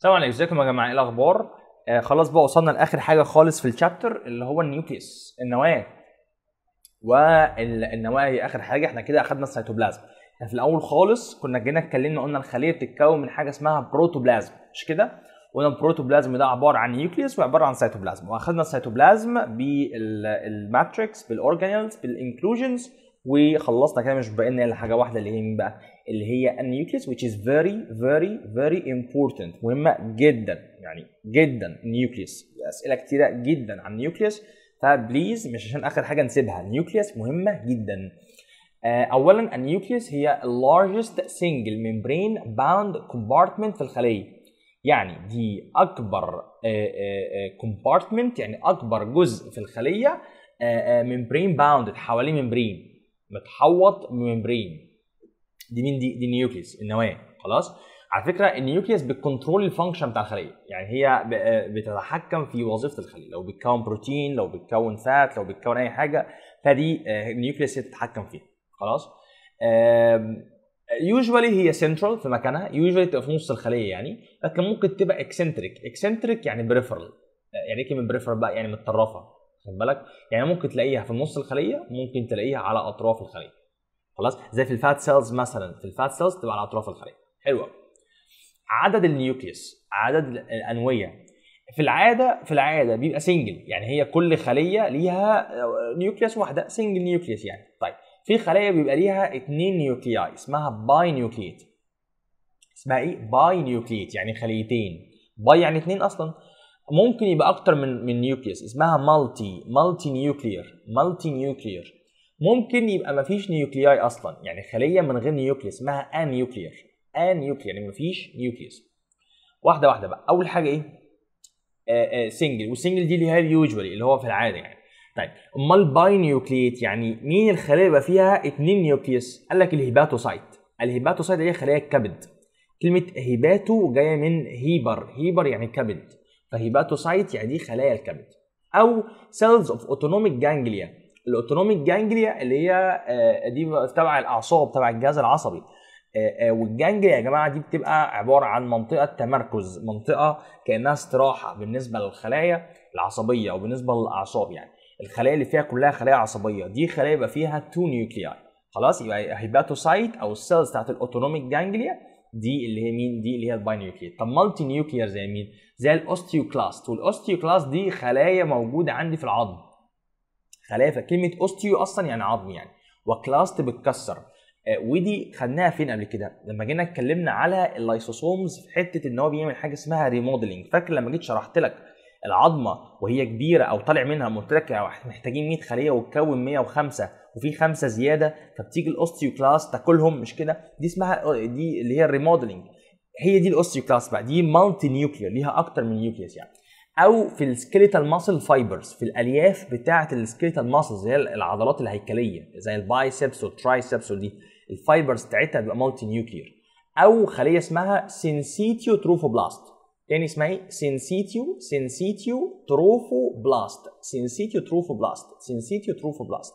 السلام عليكم ازيكم يا جماعه ايه الاخبار آه خلاص بقى وصلنا لاخر حاجه خالص في الشابتر اللي هو النيوكليس النواه والنواه هي اخر حاجه احنا كده اخدنا السيتوبلازم احنا في الاول خالص كنا جينا اتكلمنا قلنا الخليه بتتكون من حاجه اسمها بروتوبلازم مش كده قلنا البروتوبلازم ده عباره عن نيوكليس وعباره عن سيتوبلازم واخدنا السيتوبلازم بالماتريكس بالاورجانيلز بالانكلوجنز وخلصنا كده مش بقينا الا حاجه واحده اللي هي مين بقى؟ اللي هي النيوكليس which is very very very important مهمه جدا يعني جدا النيوكليس اسئله كتيره جدا عن النيوكليس فبليز طيب مش عشان اخر حاجه نسيبها النيوكليس مهمه جدا آه، اولا النيوكليس هي largest single membrane bound compartment في الخليه يعني دي اكبر كومبارتمنت آه، آه، يعني اكبر جزء في الخليه ممبرين باوند حواليه ممبرين متحوط ميمبرين دي مين دي دي النيوكليس النواه خلاص على فكره النيوكليس بتكنترول الفانكشن بتاع الخليه يعني هي آه، بتتحكم في وظيفه الخليه لو بتكون بروتين لو بتكون فات لو بتكون اي حاجه فدي آه، النيوكليس هي بتتحكم فيها خلاص يوجوالي هي سنترال في مكانها يوجوالي تبقى في نص الخليه يعني لكن ممكن تبقى اكسنتريك اكسنتريك يعني بريفرال يعني ايه كلمه بريفرال بقى يعني متطرفه خد بالك يعني ممكن تلاقيها في نص الخليه ممكن تلاقيها على اطراف الخليه خلاص زي في الفات سيلز مثلا في الفات سيلز تبقى على اطراف الخليه حلوه عدد النيوكليوس عدد الانويه في العاده في العاده بيبقى سنجل يعني هي كل خليه ليها آه، نيوكليوس واحده سنجل نيوكليوس يعني طيب في خلايا بيبقى ليها اثنين نيوكلياي اسمها باي نيوكليت اسمها ايه باي نيوكليت يعني خليتين باي يعني اثنين اصلا ممكن يبقى اكتر من من نيوكليس اسمها مالتي مالتي نيوكليير مالتي نيوكليير ممكن يبقى مفيش نيوكلياي اصلا يعني خليه من غير نيوكليس اسمها ان انيوكليير يعني مفيش نيوكليس واحده واحده بقى اول حاجه ايه سنجل آه، آه، والسنجل دي اللي هي اليوجوالي اللي هو في العاده يعني طيب امال باي نيوكليت يعني مين الخليه يبقى فيها اتنين نيوكليس قال لك الهيباتوسايت الهيباتوسايت هي خلايا الكبد كلمه هيباتو جايه من هيبر هيبر يعني كبد فهيباتوسايت يعني دي خلايا الكبد او سيلز اوف اوتونوميك جانجليا الاوتونوميك جانجليا اللي هي آه، دي تبع الاعصاب تبع الجهاز العصبي آه، آه، والجانجليا يا جماعه دي بتبقى عباره عن منطقه تمركز منطقه كانها استراحه بالنسبه للخلايا العصبيه وبالنسبه للاعصاب يعني الخلايا اللي فيها كلها خلايا عصبيه دي خلايا يبقى فيها تو نيوكلياي خلاص يبقى هيباتوسايت او السيلز بتاعت الاوتونوميك جانجليا دي اللي هي مين دي اللي هي الباي طب مالتي نيوكليير زي مين زي الاوستيوكلاست والاوستيوكلاست دي خلايا موجوده عندي في العظم خلايا فكلمه اوستيو اصلا يعني عظم يعني وكلاست بتكسر آه، ودي خدناها فين قبل كده لما جينا اتكلمنا على اللايسوسومز في حته ان هو بيعمل حاجه اسمها ريموديلنج فاكر لما جيت شرحت لك العظمه وهي كبيره او طالع منها متركه محتاجين 100 خليه وتكون 105 وفي خمسه زياده فبتيجي الاوستيوكلاست تاكلهم مش كده دي اسمها دي اللي هي الريموديلنج هي دي الاوستيوكلاست بقى دي مالتي نيوكلير ليها اكتر من نيوكليس يعني او في السكيليتال ماسل فايبرز في الالياف بتاعه السكيليتال ماسلز اللي هي العضلات الهيكليه زي البايسبس والترايسبس ودي الفايبرز بتاعتها بتبقى مالتي نيوكلير او خليه اسمها سينسيتيو تروفوبلاست تاني اسمها ايه سينسيتيو سينسيتيو تروفوبلاست سينسيتيو تروفوبلاست سينسيتيو تروفوبلاست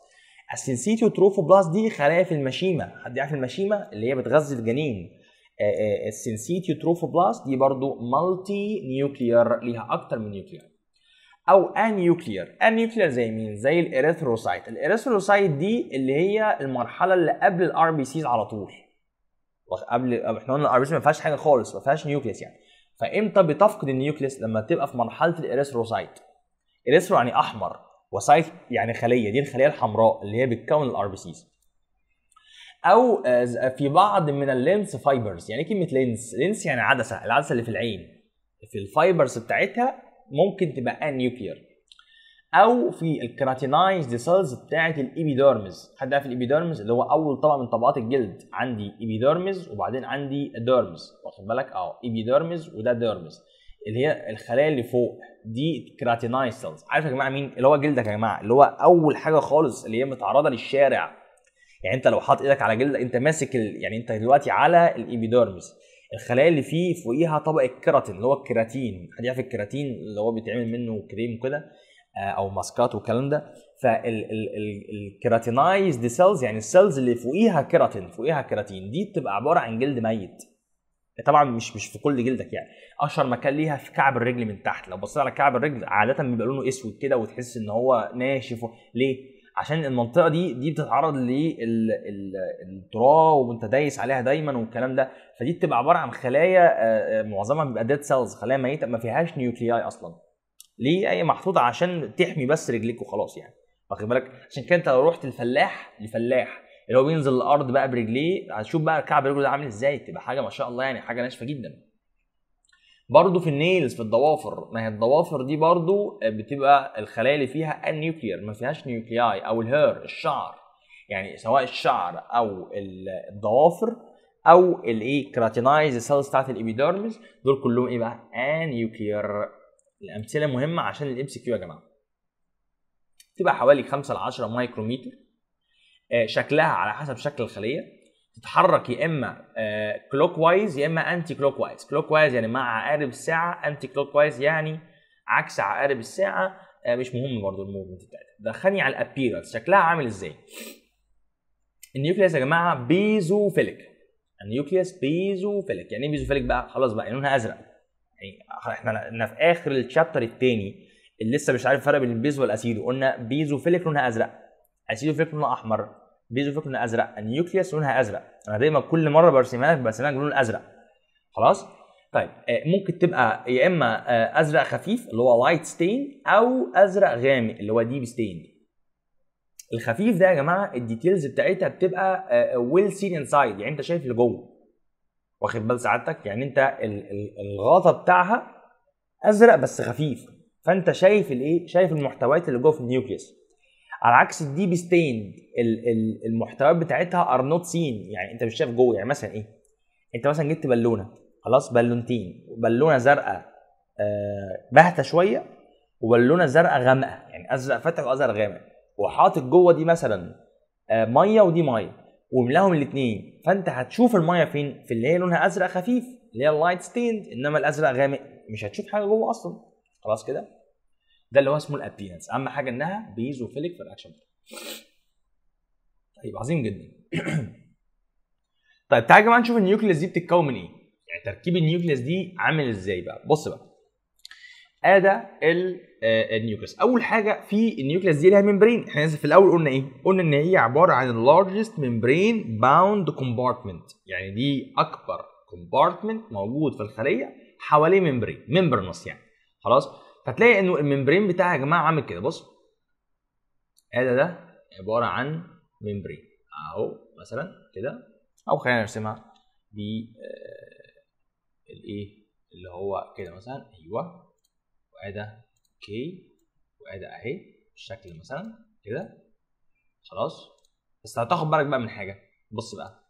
السينسيتيو تروفوبلاست دي خلايا في المشيمه حد يعرف المشيمه اللي هي بتغذي الجنين السنسيتي آه، تروفوبلاست آه، آه، دي برضو مالتي نيوكليير ليها اكتر من نيوكليير او ان انيوكليير زي مين زي الاريثروسايت الاريثروسايت دي اللي هي المرحله اللي قبل الار بي سيز على طول قبل احنا قلنا الار بي سي ما فيهاش حاجه خالص ما فيهاش نيوكليس يعني فامتى بتفقد النيوكليس لما تبقى في مرحله الاريثروسايت اريثرو يعني احمر وسايت يعني خليه دي الخليه الحمراء اللي هي بتكون الار بي سيز او آه، في بعض من اللينس فايبرز يعني كلمه لينس لينس يعني عدسه العدسه اللي في العين في الفايبرز بتاعتها ممكن تبقى انيوكلير او في دي سيلز بتاعه الايبيديرمز حد عارف الايبيديرمز اللي هو اول طبقه من طبقات الجلد عندي ايبيديرمز وبعدين عندي ديرمز واخد بالك اه ايبيديرمز وده ديرمز اللي هي الخلايا اللي فوق دي كراتينايز سيلز عارف يا جماعه مين اللي هو جلدك يا جماعه اللي هو اول حاجه خالص اللي هي متعرضه للشارع يعني انت لو حاطط ايدك على جلدك انت ماسك ال... يعني انت دلوقتي على الايبيدرمس الخلايا اللي فيه فوقيها طبق الكيراتين اللي هو الكيراتين حد يعرف الكيراتين اللي هو بيتعمل منه كريم وكده آه، او ماسكات والكلام ده فالكيراتينايزد سيلز يعني السيلز اللي فوقيها كيراتين فوقيها كيراتين دي بتبقى عباره عن جلد ميت طبعا مش مش في كل جلدك يعني اشهر مكان ليها في كعب الرجل من تحت لو بصيت على كعب الرجل عاده بيبقى لونه اسود كده وتحس ان هو ناشف ليه عشان المنطقه دي دي بتتعرض للتراب وانت دايس عليها دايما والكلام ده فدي بتبقى عباره عن خلايا آه، آه، معظمها بيبقى ديد سيلز خلايا ميته ما فيهاش نيوكلياي اصلا ليه هي محطوطه عشان تحمي بس رجليك وخلاص يعني واخد بالك عشان كده انت لو رحت الفلاح لفلاح اللي هو بينزل الارض بقى برجليه هتشوف بقى كعب رجله ده عامل ازاي تبقى حاجه ما شاء الله يعني حاجه ناشفه جدا برضه في النيلز في الضوافر ما هي الضوافر دي برضه آه، بتبقى الخلايا اللي فيها النيوكلير ما فيهاش نيوكلياي او الهير الشعر يعني سواء الشعر او الضوافر او الايه كراتينايز سيلز بتاعت الابيدرمز دول كلهم ايه بقى انيوكلير الامثله مهمه عشان الام سي كيو يا جماعه تبقى حوالي 5 ل 10 مايكروميتر آه، شكلها على حسب شكل الخليه تتحرك يا اما كلوك آه، وايز يا اما انتي كلوك وايز كلوك وايز يعني مع عقارب الساعه انتي كلوك وايز يعني عكس عقارب الساعه آه، مش مهم برضو الموفمنت بتاعتها دخلني على الابيرنس شكلها عامل ازاي النيوكليس يا جماعه بيزوفيلك النيوكليس بيزوفيلك يعني ايه بيزوفيلك بقى خلاص بقى لونها ازرق يعني احنا في اخر الشابتر الثاني اللي لسه مش عارف الفرق بين البيز والاسيدو قلنا بيزوفيلك لونها ازرق فيلك لونها احمر بيزوفيك ازرق النيوكليوس لونها ازرق انا دايما كل مره برسمها لك برسمها لك بلون ازرق خلاص طيب آه، ممكن تبقى يا اما آه، ازرق خفيف اللي هو لايت ستين او ازرق غامق اللي هو ديب ستين الخفيف ده يا جماعه الديتيلز بتاعتها بتبقى ويل سين انسايد يعني انت شايف اللي جوه واخد بال سعادتك يعني انت الغطا بتاعها ازرق بس خفيف فانت شايف الايه شايف المحتويات اللي جوه في النيوكليس على عكس الديب ستين المحتويات بتاعتها ار نوت سين يعني انت مش شايف جوه يعني مثلا ايه انت مثلا جبت بالونه خلاص بالونتين بالونه زرقاء آه، باهته شويه وبالونه زرقاء غامقه يعني ازرق فاتح وازرق غامق وحاطط جوه دي مثلا آه، ميه ودي ميه وملاهم الاثنين فانت هتشوف الميه فين في اللي هي لونها ازرق خفيف اللي هي اللايت ستيند انما الازرق غامق مش هتشوف حاجه جوه اصلا خلاص كده ده اللي هو اسمه الابيرنس اهم حاجه انها بيزوفيليك في الاكشن طيب عظيم جدا طيب تعالى يا جماعه نشوف النيوكليس دي بتتكون من ايه يعني تركيب النيوكليس دي عامل ازاي بقى بص بقى ادا آه، النيوكليس اول حاجه في النيوكليس دي لها ميمبرين احنا في الاول قلنا ايه قلنا ان هي عباره عن اللارجست ميمبرين باوند كومبارتمنت يعني دي اكبر كومبارتمنت موجود في الخليه حواليه ميمبرين ميمبرنس يعني خلاص فتلاقي انه الممبرين بتاعها يا جماعه عامل كده بص هذا ده عباره عن ممبرين اهو مثلا كده او خلينا نرسمها ب آه، الايه اللي هو كده مثلا ايوه وادا كي وادا اهي بالشكل مثلا كده خلاص بس هتاخد بالك بقى من حاجه بص بقى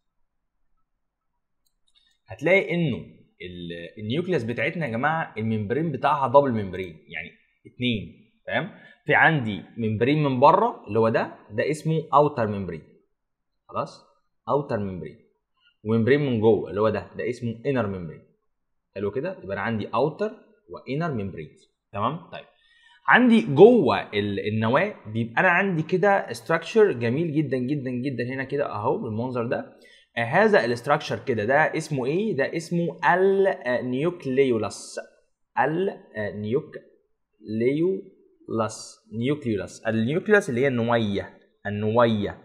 هتلاقي انه النيوكليس بتاعتنا يا جماعه الممبرين بتاعها دبل ممبرين يعني اتنين تمام في عندي ممبرين من بره اللي هو ده ده اسمه اوتر ممبرين خلاص اوتر ممبرين وممبرين من جوه اللي هو ده ده اسمه انر ممبرين حلو كده يبقى انا عندي اوتر وانر ممبرين تمام طيب عندي جوه النواه بيبقى انا عندي كده استراكشر جميل جدا جدا جدا هنا كده اهو بالمنظر ده آه، هذا الاستراكشر كده ده اسمه ايه؟ ده اسمه النيوكليولاس النيوكليولاس نيوكليولاس النيوكليولس اللي هي النوية النوية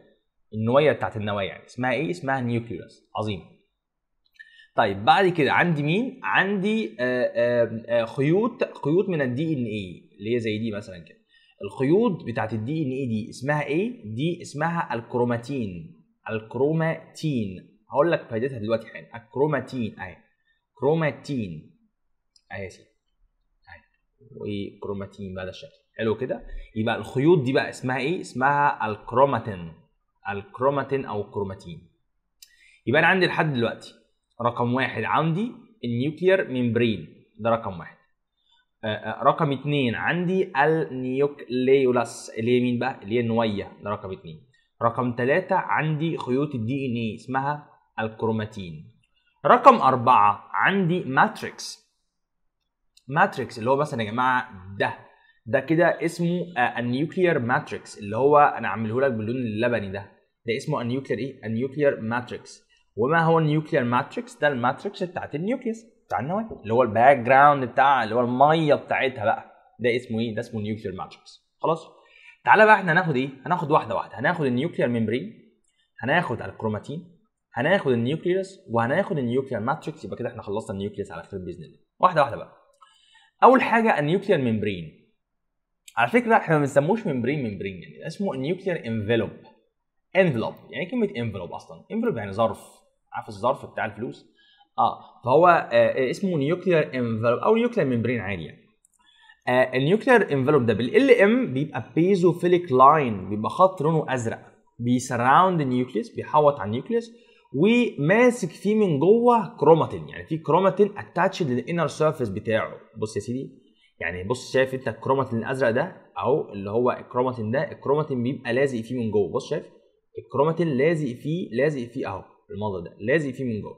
النوية بتاعت النوايا يعني اسمها ايه؟ اسمها نيوكليولس عظيم طيب بعد كده عندي مين؟ عندي آه، آه، خيوط خيوط من الدي ان اي اللي هي زي دي مثلا كده الخيوط بتاعت الدي ان اي دي اسمها ايه؟ دي اسمها الكروماتين الكروماتين هقول لك فائدتها دلوقتي حالا الكروماتين اهي كروماتين اهي يا سيدي اهي وكروماتين بهذا الشكل حلو كده يبقى الخيوط دي بقى اسمها ايه اسمها الكروماتين الكروماتين او كروماتين يبقى انا عندي لحد دلوقتي رقم واحد عندي النيوكلير ميمبرين ده رقم واحد آه، آه، رقم اثنين عندي النيوكليولاس اللي هي مين بقى؟ اللي هي النويه ده رقم اثنين رقم ثلاثة عندي خيوط الدي ان ايه اسمها الكروماتين رقم أربعة عندي ماتريكس ماتريكس اللي هو مثلا يا جماعة ده ده كده اسمه النيوكلير آه، ماتريكس اللي هو أنا عامله لك باللون اللبني ده ده اسمه النيوكلير إيه؟ النيوكلير ماتريكس وما هو النيوكلير ماتريكس؟ ده الماتريكس بتاعت النيوكلس بتاع النواة اللي هو الباك جراوند بتاع اللي هو المية بتاعتها بقى ده اسمه إيه؟ ده اسمه نيوكلير ماتريكس خلاص؟ تعالى بقى احنا هناخد ايه هناخد واحده واحده هناخد النيوكليير ميمبرين هناخد الكروماتين هناخد النيوكليوس وهناخد النيوكليير ماتريكس يبقى كده احنا خلصنا النيوكليوس على خير باذن الله واحده واحده بقى اول حاجه النيوكليير ميمبرين على فكره احنا ما بنسموش ميمبرين ميمبرين يعني اسمه النيوكليير انفلوب انفلوب يعني كلمه انفلوب اصلا انفلوب يعني ظرف عارف الظرف بتاع الفلوس اه فهو آه اسمه نيوكليير انفلوب او نيوكليير ميمبرين عادي يعني آه، النيوكلير انفلوب ده بالال ام بيبقى بيزوفيليك لاين بيبقى خط لونه ازرق بيسراوند النيوكليس بيحوط على النيوكليس وماسك فيه من جوه كروماتين يعني في كروماتين اتاتشد للانر سيرفيس بتاعه بص يا سيدي يعني بص شايف انت الكروماتين الازرق ده او اللي هو الكروماتين ده الكروماتين بيبقى لازق فيه من جوه بص شايف الكروماتين لازق فيه لازق فيه اهو المنظر ده لازق فيه من جوه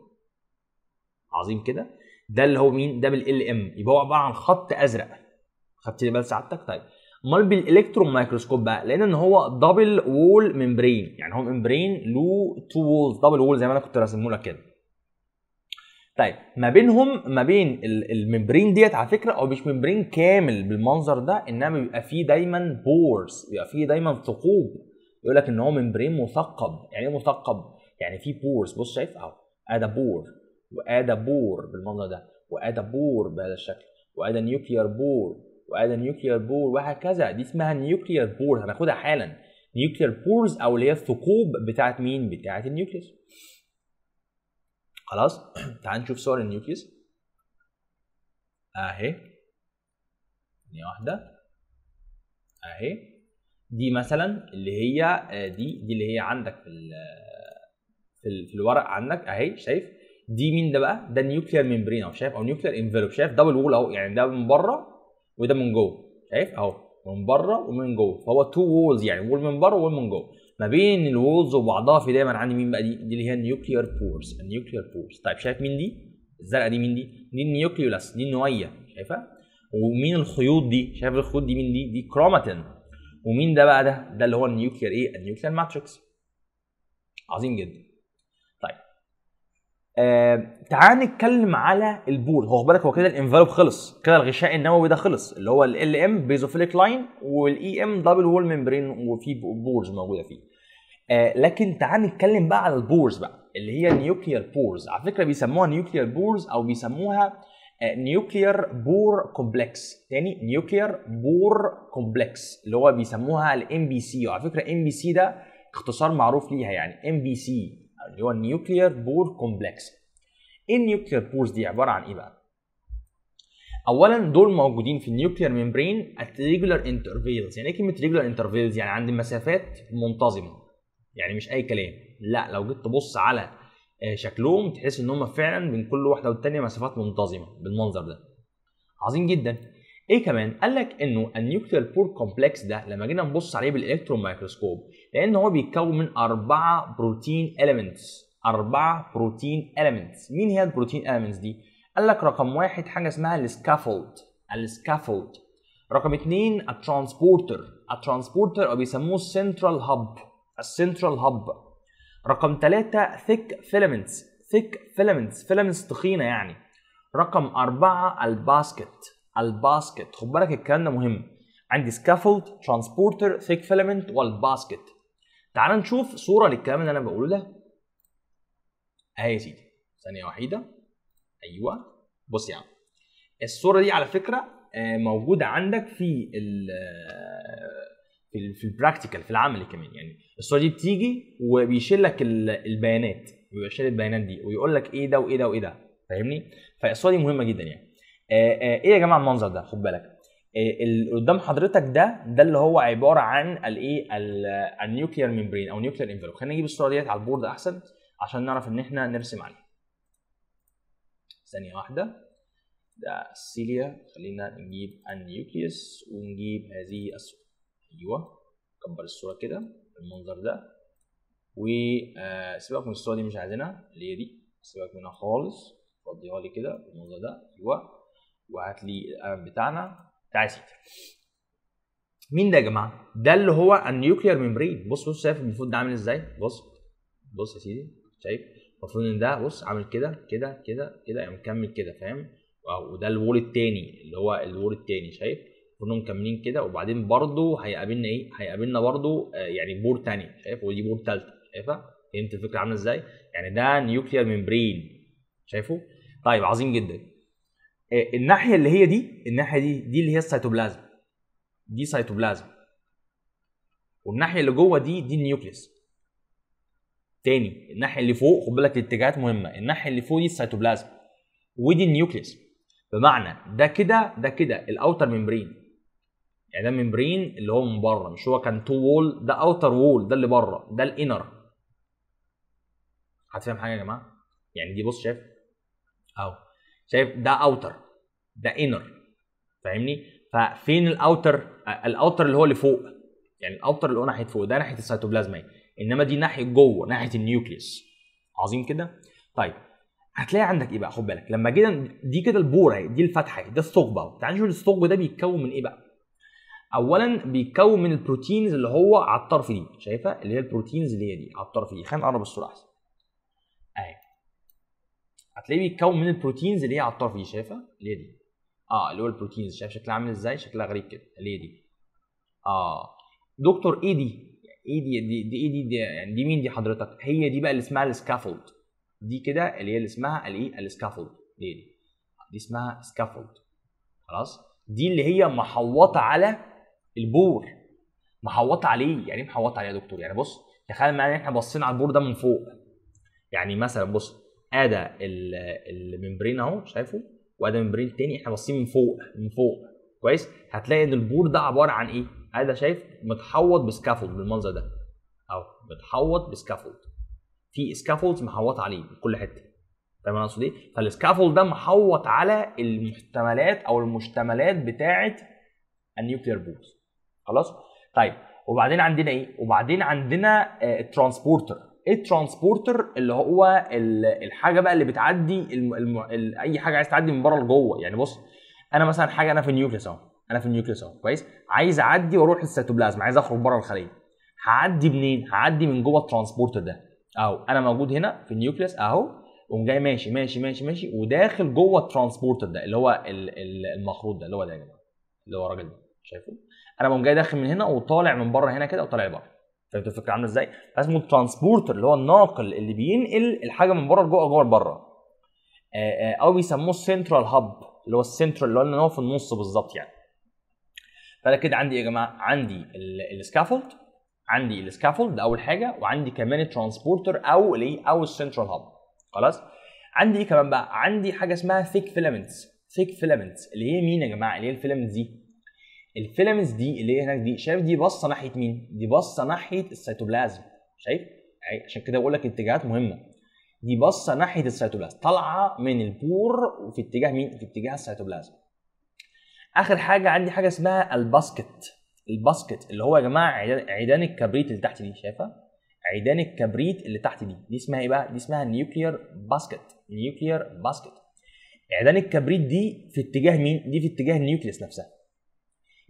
عظيم كده ده اللي هو مين ده بالال ام يبقى هو عباره عن خط ازرق خدت لي بال سعادتك طيب امال بالالكترون مايكروسكوب بقى لقينا ان هو دبل وول ممبرين يعني هو ممبرين له تو وولز دبل وول زي ما انا كنت راسمه لك كده طيب ما بينهم ما بين الممبرين ديت على فكره هو مش ممبرين كامل بالمنظر ده انما بيبقى فيه دايما بورز بيبقى فيه دايما ثقوب يقول لك ان هو ممبرين مثقب يعني ايه مثقب يعني فيه بورز بص شايف اهو ادا بور وادا بور بالمنظر ده وادا بور بهذا الشكل وادا نيوكليير بور وادى نيوكليير بول وهكذا دي اسمها نيوكليير بول هناخدها حالا نيوكليير بولز او اللي هي الثقوب بتاعت مين بتاعت النيوكليس خلاص تعال نشوف صور النيوكليس اهي دي واحده اهي دي مثلا اللي هي آه، دي دي اللي هي عندك في في, في الورق عندك اهي شايف دي مين ده بقى ده النيوكليير ميمبرين او شايف او نيوكليير انفلوب شايف دبل وول اهو يعني ده من بره وده من جوه شايف اهو من بره ومن جوه فهو تو وولز يعني وول من بره وول من جوه ما بين الوولز وبعضها في دايما عندي مين بقى دي دي اللي هي النيوكليير بورز النيوكليير بورز طيب شايف مين دي الزرقاء دي مين دي دي النيوكليولاس دي النويه شايفها ومين الخيوط دي شايف الخيوط دي مين دي دي كروماتين ومين ده بقى ده ده اللي هو النيوكليير ايه النيوكليير ماتريكس عظيم جدا آه تعال نتكلم على البول هو بالك هو كده الانفلوب خلص كده الغشاء النووي ده خلص اللي هو ال ام بيزوفيليك لاين والاي ام دبل وول ممبرين وفي بورز موجوده فيه آه لكن تعال نتكلم بقى على البورز بقى اللي هي نيوكليير بورز على فكره بيسموها نيوكليير بورز او بيسموها نيوكليير بور كومبلكس تاني نيوكليير بور كومبلكس اللي هو بيسموها الام بي سي وعلى فكره ام بي سي ده اختصار معروف ليها يعني ام بي سي اللي هو النيوكلير بور كومبلكس ايه النيوكلير بورز دي عباره عن ايه بقى اولا دول موجودين في النيوكلير ميمبرين ات ريجولار انترفيلز يعني ايه كلمه ريجولار انترفيلز يعني عند مسافات منتظمه يعني مش اي كلام لا لو جيت تبص على آه، شكلهم تحس ان هم فعلا من كل واحده والتانيه مسافات منتظمه بالمنظر ده عظيم جدا ايه كمان قال لك انه النيوكلير بور كومبلكس ده لما جينا نبص عليه بالالكترون مايكروسكوب لان هو بيتكون من اربعه بروتين اليمنتس اربعه بروتين اليمنتس مين هي البروتين اليمنتس دي قال لك رقم واحد حاجه اسمها السكافولد السكافولد رقم اثنين الترانسبورتر الترانسبورتر او بيسموه سنترال هاب السنترال هاب رقم ثلاثة ثيك فيلمنتس ثيك فيلمنتس فيلمنتس تخينة يعني رقم أربعة الباسكت الباسكت خد بالك الكلام ده مهم عندي سكافولد ترانسبورتر ثيك فيلمنت والباسكت تعال نشوف صوره للكلام اللي انا بقوله ده اهي يا سيدي ثانيه واحده ايوه بص يا يعني. عم الصوره دي على فكره آه، موجوده عندك في ال آه، في في البراكتيكال في العملي كمان يعني الصوره دي بتيجي وبيشيل لك البيانات بيبقى شايل البيانات دي ويقول لك ايه ده وايه ده وايه ده فاهمني فالصوره دي مهمه جدا يعني آه، آه، ايه يا جماعه المنظر ده خد بالك آه، اللي قدام حضرتك ده ده اللي هو عباره عن الايه النيوكلير ميمبرين او نيوكلير انفلوب خلينا نجيب الصوره ديت على البورد احسن عشان نعرف ان احنا نرسم عليه ثانيه واحده ده السيليا خلينا نجيب النيوكليوس ونجيب هذه الصوره ايوه كبر الصوره كده المنظر ده و سيبك من الصوره دي مش عايزينها اللي هي دي سيبك منها خالص فضيها لي كده المنظر ده ايوه وهات لي القلم بتاعنا تعالى يا مين ده يا جماعه؟ ده اللي هو النيوكلير ميمبرين بص بص شايف المفروض ده عامل ازاي؟ بص بص يا سيدي شايف المفروض ان ده بص عامل كده كده كده كده يعني مكمل كده فاهم؟ وده الوول الثاني اللي هو الوول الثاني شايف؟ كلهم مكملين كده وبعدين برضه هيقابلنا ايه؟ هيقابلنا برضه آه، يعني بور ثاني شايف؟ ودي بور ثالثه شايفها؟ فهمت الفكره عامله ازاي؟ يعني ده نيوكلير ميمبرين شايفه؟ طيب عظيم جدا آه، الناحيه اللي هي دي الناحيه دي دي اللي هي السيتوبلازم دي سيتوبلازم والناحيه اللي جوه دي دي النيوكليس تاني الناحيه اللي فوق خد بالك الاتجاهات مهمه الناحيه اللي فوق دي السيتوبلازم ودي النيوكليس بمعنى ده كده ده كده الاوتر ممبرين يعني ده ممبرين اللي هو من بره مش هو كان تو وول ده اوتر وول ده اللي بره ده الانر هتفهم حاجه يا جماعه يعني دي بص شايف اهو شايف ده اوتر ده انر فاهمني ففين الاوتر الاوتر اللي هو اللي فوق يعني الاوتر اللي هو ناحيه فوق ده ناحيه السيتوبلازما انما دي ناحيه جوه ناحيه النيوكليوس عظيم كده طيب هتلاقي عندك ايه بقى خد بالك لما جينا دي كده البوره دي الفتحه ده الثقب اهو تعال نشوف الثقب ده بيتكون من ايه بقى اولا بيتكون من البروتينز اللي هو على الطرف دي شايفه اللي هي البروتينز اللي هي دي على الطرف دي خلينا نقرب الصوره احسن اهي هتلاقيه بيتكون من البروتينز اللي هي على الطرف دي شايفه اللي هي دي اه اللي هو البروتينز شايف شكلها عامل ازاي شكلها غريب كده اللي هي دي اه دكتور ايه دي ايه دي دي دي, إيه دي, دي يعني دي مين دي حضرتك هي دي بقى اللي اسمها السكافولد دي كده اللي هي اللي اسمها الايه السكافولد دي دي دي اسمها سكافولد خلاص دي اللي هي محوطه على البور محوطه عليه يعني ايه محوطه عليه يا دكتور يعني بص تخيل معايا ان احنا بصينا على البور ده من فوق يعني مثلا بص ادا الممبرين اهو شايفه وادم ممبرين تاني احنا باصين من فوق من فوق كويس هتلاقي ان البور ده عباره عن ايه انا شايف متحوط بسكافولد بالمنظر ده اهو متحوط بسكافولد في سكافولد محوط عليه من كل حته فاهم انا قصدي ايه فالسكافولد ده محوط على المحتملات او المشتملات بتاعه النيوكلير بوز خلاص طيب وبعدين عندنا ايه وبعدين عندنا الترانسبورتر آه، الترانسبورتر اللي هو الحاجه بقى اللي بتعدي الم... الم... ال... اي حاجه عايز تعدي من بره لجوه يعني بص انا مثلا حاجه انا في النيوكليس اهو انا في النيوكليس اهو كويس عايز اعدي واروح السيتوبلازم عايز اخرج بره الخليه هعدي منين هعدي من جوه الترانسبورتر ده اهو انا موجود هنا في النيوكليس اهو قوم جاي ماشي ماشي ماشي ماشي وداخل جوه الترانسبورتر ده اللي هو المخروط ده اللي هو ده يا جماعه اللي هو الراجل ده شايفه انا قوم جاي داخل من هنا وطالع من بره هنا كده وطالع بره فهمت الفكره عامله ازاي؟ اسمه الترانسبورتر اللي هو الناقل اللي بينقل الحاجه من بره لجوه جوه لبره آه، آه، او بيسموه السنترال هاب اللي هو السنترال اللي هو اللي هو في النص بالظبط يعني فانا كده عندي يا جماعه عندي السكافولد عندي السكافولد ده اول حاجه وعندي كمان الترانسبورتر او الايه او السنترال هاب خلاص عندي ايه كمان بقى عندي حاجه اسمها ثيك فيلامنتس ثيك فيلامنتس اللي هي مين يا جماعه اللي هي الفيلمنتس دي الفيلمنتس دي اللي هي هناك دي شايف دي باصه ناحيه مين؟ دي باصه ناحيه السيتوبلازم شايف؟ عشان كده بقول لك اتجاهات مهمه دي باصه ناحيه السيتوبلازم طالعه من البور وفي اتجاه مين؟ في اتجاه السيتوبلازم اخر حاجه عندي حاجه اسمها الباسكت الباسكت اللي هو يا جماعه عيدان الكبريت اللي تحت دي شايفها؟ عيدان الكبريت اللي تحت دي دي اسمها ايه بقى؟ دي اسمها نيوكلير باسكت نيوكلير باسكت عيدان الكبريت دي في اتجاه مين؟ دي في اتجاه النيوكليس نفسها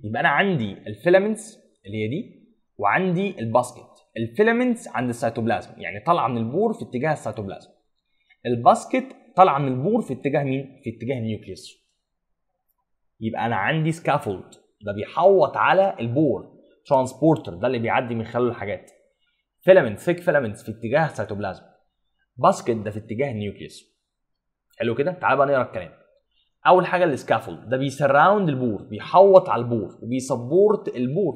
يبقى انا عندي الفيلامنتس اللي هي دي وعندي الباسكت الفيلامنتس عند السيتوبلازم يعني طالعه من البور في اتجاه السيتوبلازم الباسكت طالعه من البور في اتجاه مين في اتجاه النيوكليوس يبقى انا عندي سكافولد ده بيحوط على البور ترانسبورتر ده اللي بيعدي من خلاله الحاجات فيلامنت ثيك فيلامنتس في اتجاه السيتوبلازم باسكت ده في اتجاه النيوكليوس حلو كده تعال بقى نقرا الكلام اول حاجه السكافولد ده بيسراوند البور بيحوط على البور وبيسبورت البور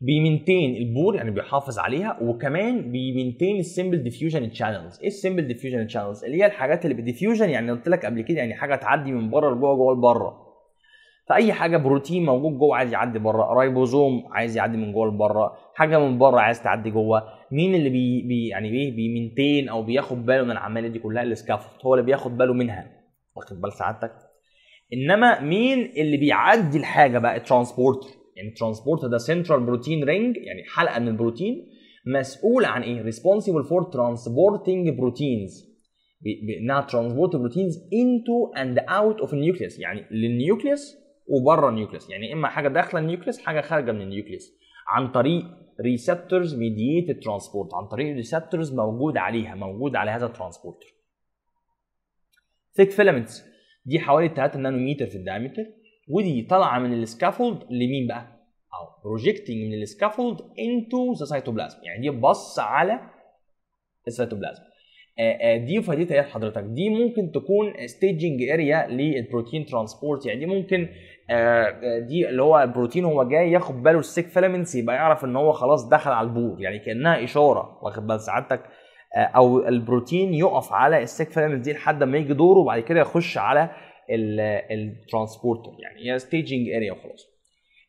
بيمنتين البور يعني بيحافظ عليها وكمان بيمنتين السمبل ديفيوجن تشانلز ايه السمبل ديفيوجن تشانلز اللي هي الحاجات اللي بالديفيوجن يعني قلت لك قبل كده يعني حاجه تعدي من بره لجوه جوه لبره فاي حاجه بروتين موجود جوه عايز يعدي بره رايبوزوم عايز يعدي من جوه لبره حاجه من بره عايز تعدي جوه مين اللي بي, بي يعني ايه بيمنتين او بياخد باله من العمليه دي كلها السكافولد هو اللي بياخد باله منها واخد بال سعادتك انما مين اللي بيعدي الحاجه بقى الترانسبورتر يعني الترانسبورتر ده سنترال بروتين رينج يعني حلقه من البروتين مسؤول عن ايه ريسبونسبل فور ترانسبورتنج بروتينز بانها ترانسبورت بروتينز انتو اند اوت اوف النيوكليس يعني للنيوكليس وبره النيوكليس يعني اما حاجه داخله النيوكليس حاجه خارجه من النيوكليس عن طريق ريسبتورز ميديتد ترانسبورت عن طريق ريسبتورز موجود عليها موجود على هذا الترانسبورتر ثيك فيلمنتس دي حوالي 3 نانومتر في الدايمتر ودي طالعه من السكافولد لمين بقى؟ او بروجيكتنج من السكافولد انتو ذا سيتوبلازم يعني دي بص على السيتوبلازم آه، آه، دي فائدتها ايه لحضرتك؟ دي ممكن تكون ستيجنج اريا للبروتين ترانسبورت يعني دي ممكن آه، دي اللي هو البروتين هو جاي ياخد باله السيك فيلمنتس يبقى يعرف ان هو خلاص دخل على البور يعني كانها اشاره واخد بال سعادتك آه، او البروتين يقف على الساك فالانس دي لحد ما يجي دوره وبعد كده يخش على الترانسبورتر يعني هي ستيجنج اريا وخلاص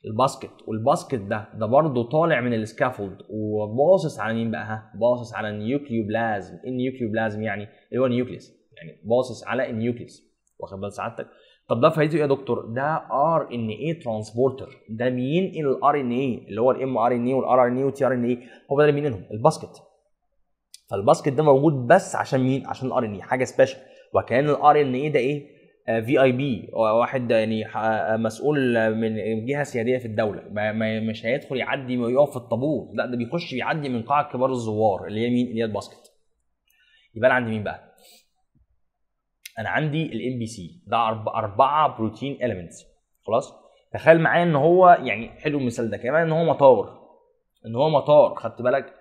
الباسكت والباسكت ده ده برضه طالع من السكافولد وباصص على مين بقى ها باصص على النيوكليوبلازم النيوكليوبلازم يعني اللي هو النيوكليس يعني باصص على النيوكليس واخد بال سعادتك طب ده فايده ايه يا دكتور ده ار ان اي ترانسبورتر ده بينقل الار ان اي اللي هو الام ار ان اي والار ان اي والتي ار ان اي هو ده اللي بينقلهم الباسكت فالباسكت ده موجود بس عشان مين عشان الار ان اي حاجه سبيشال وكان الار ان اي ده ايه في اي بي واحد يعني آه، آه، مسؤول من جهه سياديه في الدوله ما مش هيدخل يعدي ويقف في الطابور لا ده بيخش يعدي من قاعه كبار الزوار اللي هي مين اللي هي الباسكت يبقى انا عندي مين بقى انا عندي الام بي سي ده اربعه بروتين اليمنتس خلاص تخيل معايا ان هو يعني حلو المثال ده كمان ان هو مطار ان هو مطار خدت بالك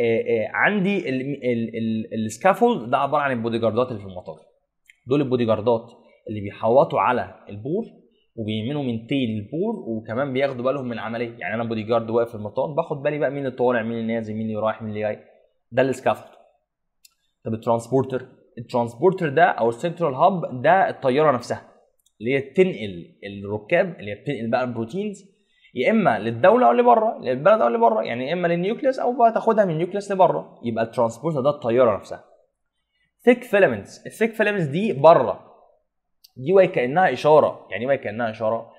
آه، آه، عندي السكافولد ده عباره عن البودي جاردات اللي في المطار دول البودي جاردات اللي بيحوطوا على البور وبيمنوا من تيل البور وكمان بياخدوا بالهم من العمليه يعني انا بودي جارد واقف في المطار باخد بالي بقى مين اللي طالع مين اللي نازل مين اللي رايح مين اللي جاي ده السكافولد طب الترانسبورتر الترانسبورتر ده او السنترال هاب ده الطياره نفسها اللي هي بتنقل الركاب اللي هي بتنقل بقى البروتينز يا اما للدوله او اللي بره للبلد او اللي بره يعني يا اما للنيوكليس او بقى تاخدها من النيوكليس لبره يبقى الترانسبورتر ده الطياره نفسها ثيك فيلمنتس الثيك فيلمنتس دي بره دي واي كانها اشاره يعني وهي كانها اشاره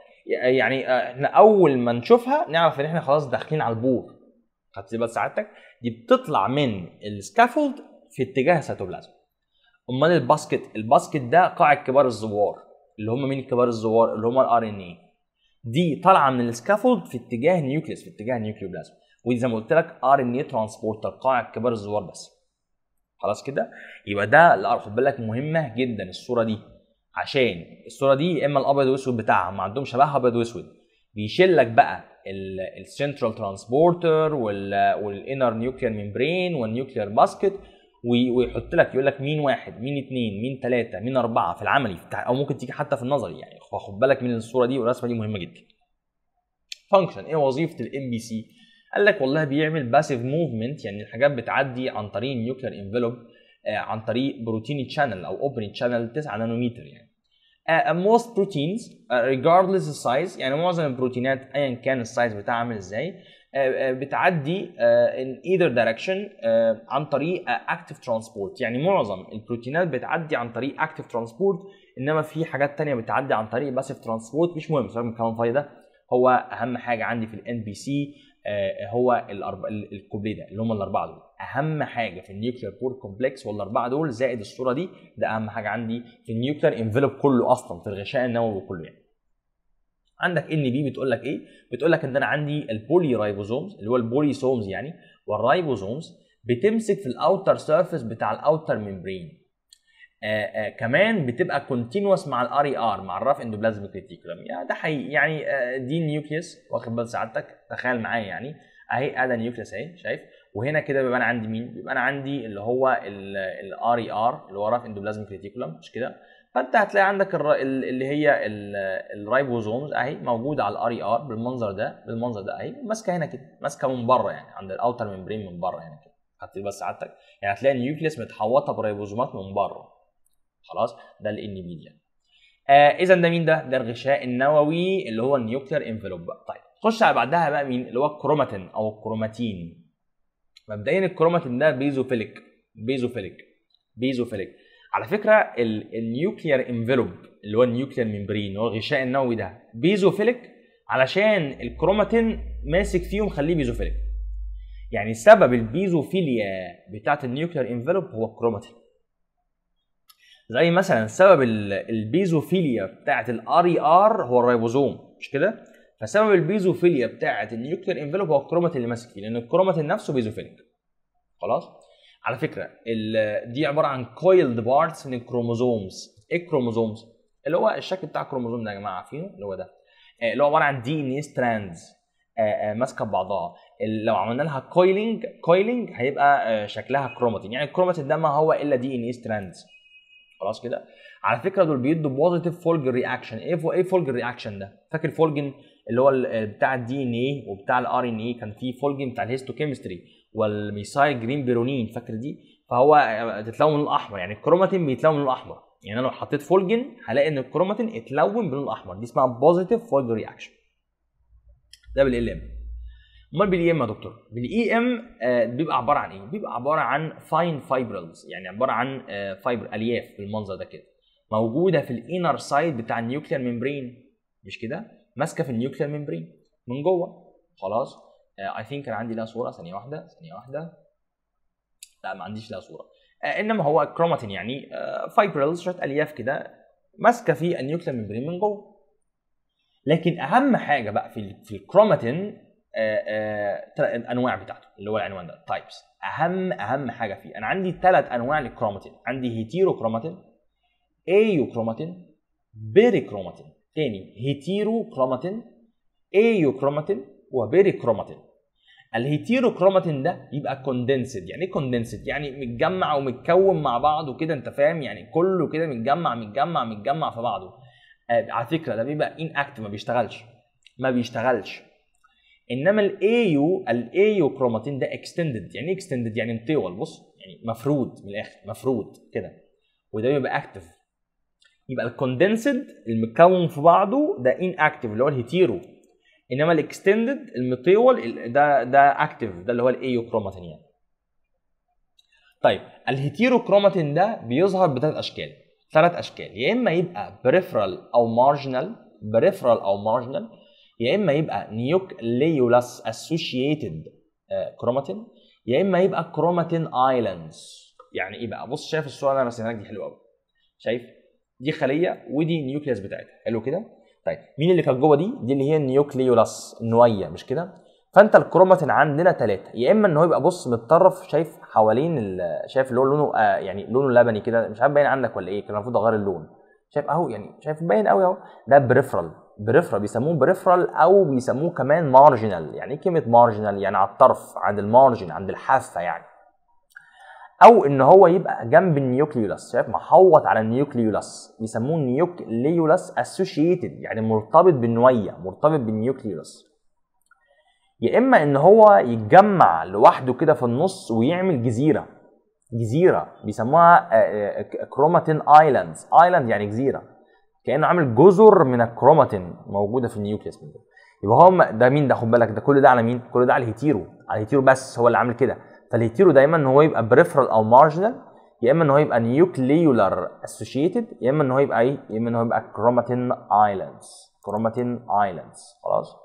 يعني آه، احنا اول ما نشوفها نعرف ان احنا خلاص داخلين على البور خدت بال سعادتك دي بتطلع من السكافولد في اتجاه السيتوبلازم امال الباسكت الباسكت ده قاع كبار الزوار اللي هم مين كبار الزوار اللي هم الار ان اي دي طالعه من السكافولد في اتجاه النيوكليس في اتجاه النيوكليوبلازم ودي زي ما قلت لك ار ان اي ترانسبورتر قاعد كبار الزوار بس خلاص كده يبقى ده اللي خد بالك مهمه جدا الصوره دي عشان الصوره دي يا اما الابيض واسود بتاعها ما عندهمش شبهها ابيض واسود بيشيل لك بقى السنترال ترانسبورتر والانر نيوكليير ميمبرين والنيوكليير باسكت ويحط لك يقول لك مين واحد مين اثنين مين ثلاثه مين اربعه في العملي او ممكن تيجي حتى في النظري يعني فخد بالك من الصوره دي والرسمه دي مهمه جدا فانكشن ايه وظيفه الام بي سي قال لك والله بيعمل باسيف موفمنت يعني الحاجات بتعدي عن طريق النيوكلير انفلوب آه، عن طريق بروتين تشانل او اوبن تشانل 9 نانومتر يعني Uh, most proteins uh, regardless size يعني معظم البروتينات ايا كان السايز بتاعها عامل ازاي آه، آه، بتعدي ان ايذر دايركشن عن طريق اكتف آه، ترانسبورت يعني معظم البروتينات بتعدي عن طريق اكتف ترانسبورت انما في حاجات تانية بتعدي عن طريق باسيف ترانسبورت مش مهم سواء من الكلام الفاضي ده هو اهم حاجه عندي في الان بي سي هو الاربع الكوبليه ده اللي هم الاربعه دول اهم حاجه في النيوكلير بور كومبلكس هو الاربعه دول زائد الصوره دي ده اهم حاجه عندي في النيوكلير انفلوب كله اصلا في الغشاء النووي كله يعني عندك ان بي بتقول لك ايه؟ بتقول لك ان انا عندي البولي رايبوزومز اللي هو البوليسومز يعني والرايبوزومز بتمسك في الاوتر سيرفيس بتاع الاوتر ممبرين آآ آآ كمان بتبقى كونتينوس مع الار اي ار e مع الراف اندوبلازميك ريتيكولم يعني ده حقيقي يعني آه، دي النيوكليس واخد بال سعادتك تخيل معايا يعني اهي ادي آه، النيوكليوس اهي شايف وهنا كده بيبقى انا عندي مين؟ بيبقى انا عندي اللي هو الار اي ار e اللي هو راف اندوبلازميك ريتيكولم مش كده؟ فانت هتلاقي عندك الر... اللي هي الرايبوزومز اهي موجوده على الار اي ار e بالمنظر ده بالمنظر ده اهي ماسكه هنا كده ماسكه من بره يعني عند الاوتر ممبرين من بره هنا كده حط بس سعادتك يعني هتلاقي النيوكليس متحوطه برايبوزومات من بره خلاص ده الان بي دي آه اذا ده مين ده؟ ده الغشاء النووي اللي هو النيوكلير انفلوب بقى طيب خش على بعدها بقى مين؟ اللي هو الكروماتين او الكروماتين مبدئيا الكروماتين ده بيزوفيليك بيزوفيليك بيزوفيليك على فكره النيوكلير انفلوب اللي هو النيوكلير ميمبرين هو الغشاء النووي ده بيزوفيليك علشان الكروماتين ماسك فيه ومخليه بيزوفيليك يعني سبب البيزوفيليا بتاعه النيوكلير انفلوب هو الكروماتين زي مثلا سبب البيزوفيليا بتاعه الار اي ار e هو الريبوزوم مش كده فسبب البيزوفيليا بتاعه النيوكلير انفلوب هو الكروماتين اللي ماسك فيه لان الكروماتين نفسه بيزوفيليك خلاص على فكره دي عباره عن كويلد بارتس من الكروموزومز ايه الكروموزومز اللي هو الشكل بتاع الكروموزوم ده يا جماعه عارفينه اللي هو ده آه، اللي هو عباره عن دي ان ايه ستراندز ماسكه ببعضها لو عملنا لها كويلنج كويلنج هيبقى آه، شكلها كروماتين يعني الكروماتين ده ما هو الا دي ان ايه ستراندز خلاص كده على فكره دول بيدوا بوزيتيف فولج رياكشن ايه ايه فولج رياكشن ده فاكر فولجن اللي هو بتاع الدي ان ايه وبتاع الار ان ايه كان في فولجن بتاع الهيستوكيمستري والميساي جرين بيرونين فاكر دي فهو تتلون من الاحمر يعني الكروماتين بيتلون من الاحمر يعني انا لو حطيت فولجن هلاقي ان الكروماتين اتلون باللون الاحمر دي اسمها بوزيتيف فولج رياكشن ده بالال ام امال بالاي ام e يا دكتور بالاي e ام آه، بيبقى عباره عن ايه بيبقى عباره عن فاين فايبرلز يعني عباره عن فايبر آه، الياف بالمنظر ده كده موجوده في الانر سايد بتاع النيوكليير ميمبرين مش كده ماسكه في النيوكليير ميمبرين من جوه خلاص اي ثينك انا عندي لها صوره ثانيه واحده ثانيه واحده لا ما عنديش لها صوره آه، انما هو كروماتين يعني فايبرلز آه، شويه الياف كده ماسكه في النيوكلير ممبرين من جوه لكن اهم حاجه بقى في في الكروماتين آه، الانواع بتاعته اللي هو العنوان ده تايبس اهم اهم حاجه فيه انا عندي ثلاث انواع للكروماتين عندي هيتيرو كروماتين ايو كروماتين بيري كروماتين تاني هيتيرو كروماتين ايو كروماتين وبيريكروماتين الهيتيروكروماتين ده يبقى كوندنسد يعني ايه كوندنسد يعني متجمع ومتكون مع بعض وكده انت فاهم يعني كله كده متجمع متجمع متجمع في بعضه آه، على فكره ده بيبقى ان اكت ما بيشتغلش ما بيشتغلش انما الايو الايو كروماتين ده اكستندد يعني ايه اكستندد يعني مطول بص يعني مفرود من الاخر مفرود كده وده بيبقى اكتف يبقى الكوندنسد المكون في بعضه ده ان اكتف اللي هو الهيتيرو انما الاكستندد المطول ده ده اكتف ده اللي هو الايوكروماتين يعني طيب الهيتيروكروماتين ده بيظهر بثلاث اشكال ثلاث اشكال يا اما يبقى بريفرال او مارجنال بريفرال او مارجنال يا اما يبقى نيوكليولاس اسوشيتد كروماتين يا اما يبقى كروماتين ايلاندز يعني ايه بقى بص شايف الصوره اللي انا رسمها لك دي حلوه قوي شايف دي خليه ودي النيوكليس بتاعتها حلو كده طيب مين اللي كانت جوه دي دي اللي هي النيوكليولاس النويه مش كده فانت الكروماتين عندنا ثلاثه يا اما ان هو يبقى بص متطرف شايف حوالين شايف اللي هو لونه آه يعني لونه لبني كده مش عارف باين عندك ولا ايه كان المفروض اغير اللون شايف اهو يعني شايف باين قوي اهو ده بريفرال بريفرال بيسموه بريفرال او بيسموه كمان مارجنال يعني ايه كلمه مارجنال يعني على الطرف عند المارجن عند الحافه يعني او ان هو يبقى جنب النيوكليولس شايف محوط على النيوكليولس بيسموه نيوكليولس اسوشيتد يعني مرتبط بالنويه مرتبط بالنيوكليولس يا اما ان هو يتجمع لوحده كده في النص ويعمل جزيره جزيره بيسموها كروماتين ايلاندز ايلاند يعني جزيره كانه عامل جزر من الكروماتين موجوده في النيوكليوس من يبقى هو ده مين ده خد بالك ده كل ده على مين كل ده على الهيتيرو على الهيتيرو بس هو اللي عامل كده فاللي دايما ان هو يبقى بريفرال او مارجنال يا اما ان هو يبقى نيوكليولار اسوشيتد يا اما ان هو يبقى ايه يا اما ان هو يبقى كروماتين ايلاندز كروماتين ايلاندز خلاص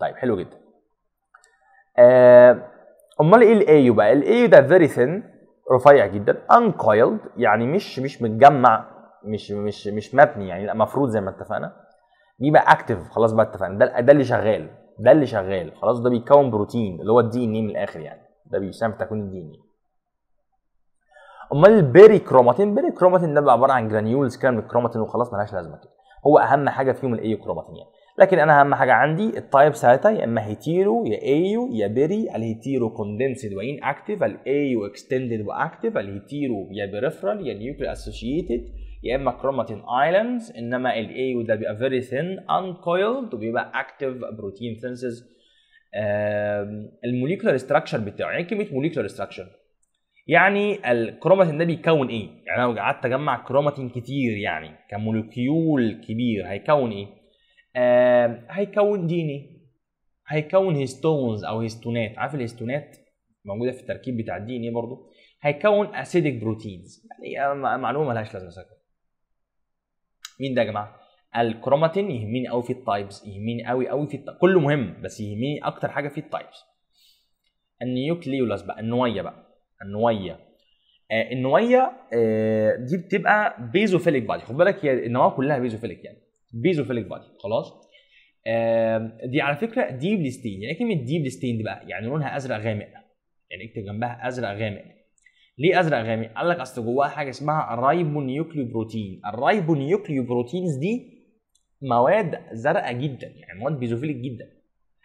طيب حلو جدا آه امال ايه الايو بقى الايو ده فيري ثين رفيع جدا انكويلد يعني مش مش متجمع مش مش مش مبني يعني لا مفروض زي ما اتفقنا بيبقى اكتف خلاص بقى اتفقنا ده ده اللي شغال ده اللي شغال خلاص ده بيتكون بروتين اللي هو الدي ان اي من الاخر يعني ده بيساهم في تكوين الدي ان اي امال البيري كروماتين البيري كروماتين ده بقى عباره عن جرانيولز كده من الكروماتين وخلاص ملهاش لازمه كده هو اهم حاجه فيهم الاي كروماتين يعني لكن انا اهم حاجه عندي التايب ساعتها يا اما هيتيرو يا ايو يا بيري الهيتيرو كوندنسد وان اكتف الايو اكستندد واكتف الهيتيرو يا بيرفرال يا نيوكلي اسوشيتد يا اما كروماتين ايلاندز انما الاي ده بيبقى فيري ثين انكويلد وبيبقى اكتف بروتين سينسز الموليكولار ستراكشر بتاعه يعني كلمه موليكولار ستراكشر يعني الكروماتين ده بيكون ايه؟ يعني لو قعدت اجمع كروماتين كتير يعني كموليكيول كبير هيكون ايه؟ آه هيكون دي ان ايه هيكون هيستونز او هيستونات عارف الهيستونات موجوده في التركيب بتاع الدي ان ايه برضه هيكون اسيدك بروتينز يعني معلومه ملهاش لازمه ساكت مين ده يا جماعه الكروماتين يهمني قوي في التايبس يهمني قوي قوي في الت... كله مهم بس يهمني اكتر حاجه في التايبس النيوكليولاس بقى النويه بقى النويه آه النويه آه دي بتبقى بيزوفيليك بادي خد بالك هي النواة كلها بيزوفيليك يعني بيزوفيليك بادي خلاص آه دي على فكره ديب ستين يعني إيه كلمه ديب ستين دي بقى يعني لونها ازرق غامق يعني اكتب إيه جنبها ازرق غامق ليه ازرق غامق؟ قال لك اصل جواها حاجه اسمها الرايبونيوكليو بروتين، الرايبونيوكليو بروتينز دي مواد زرقاء جدا يعني مواد بيزوفيليك جدا.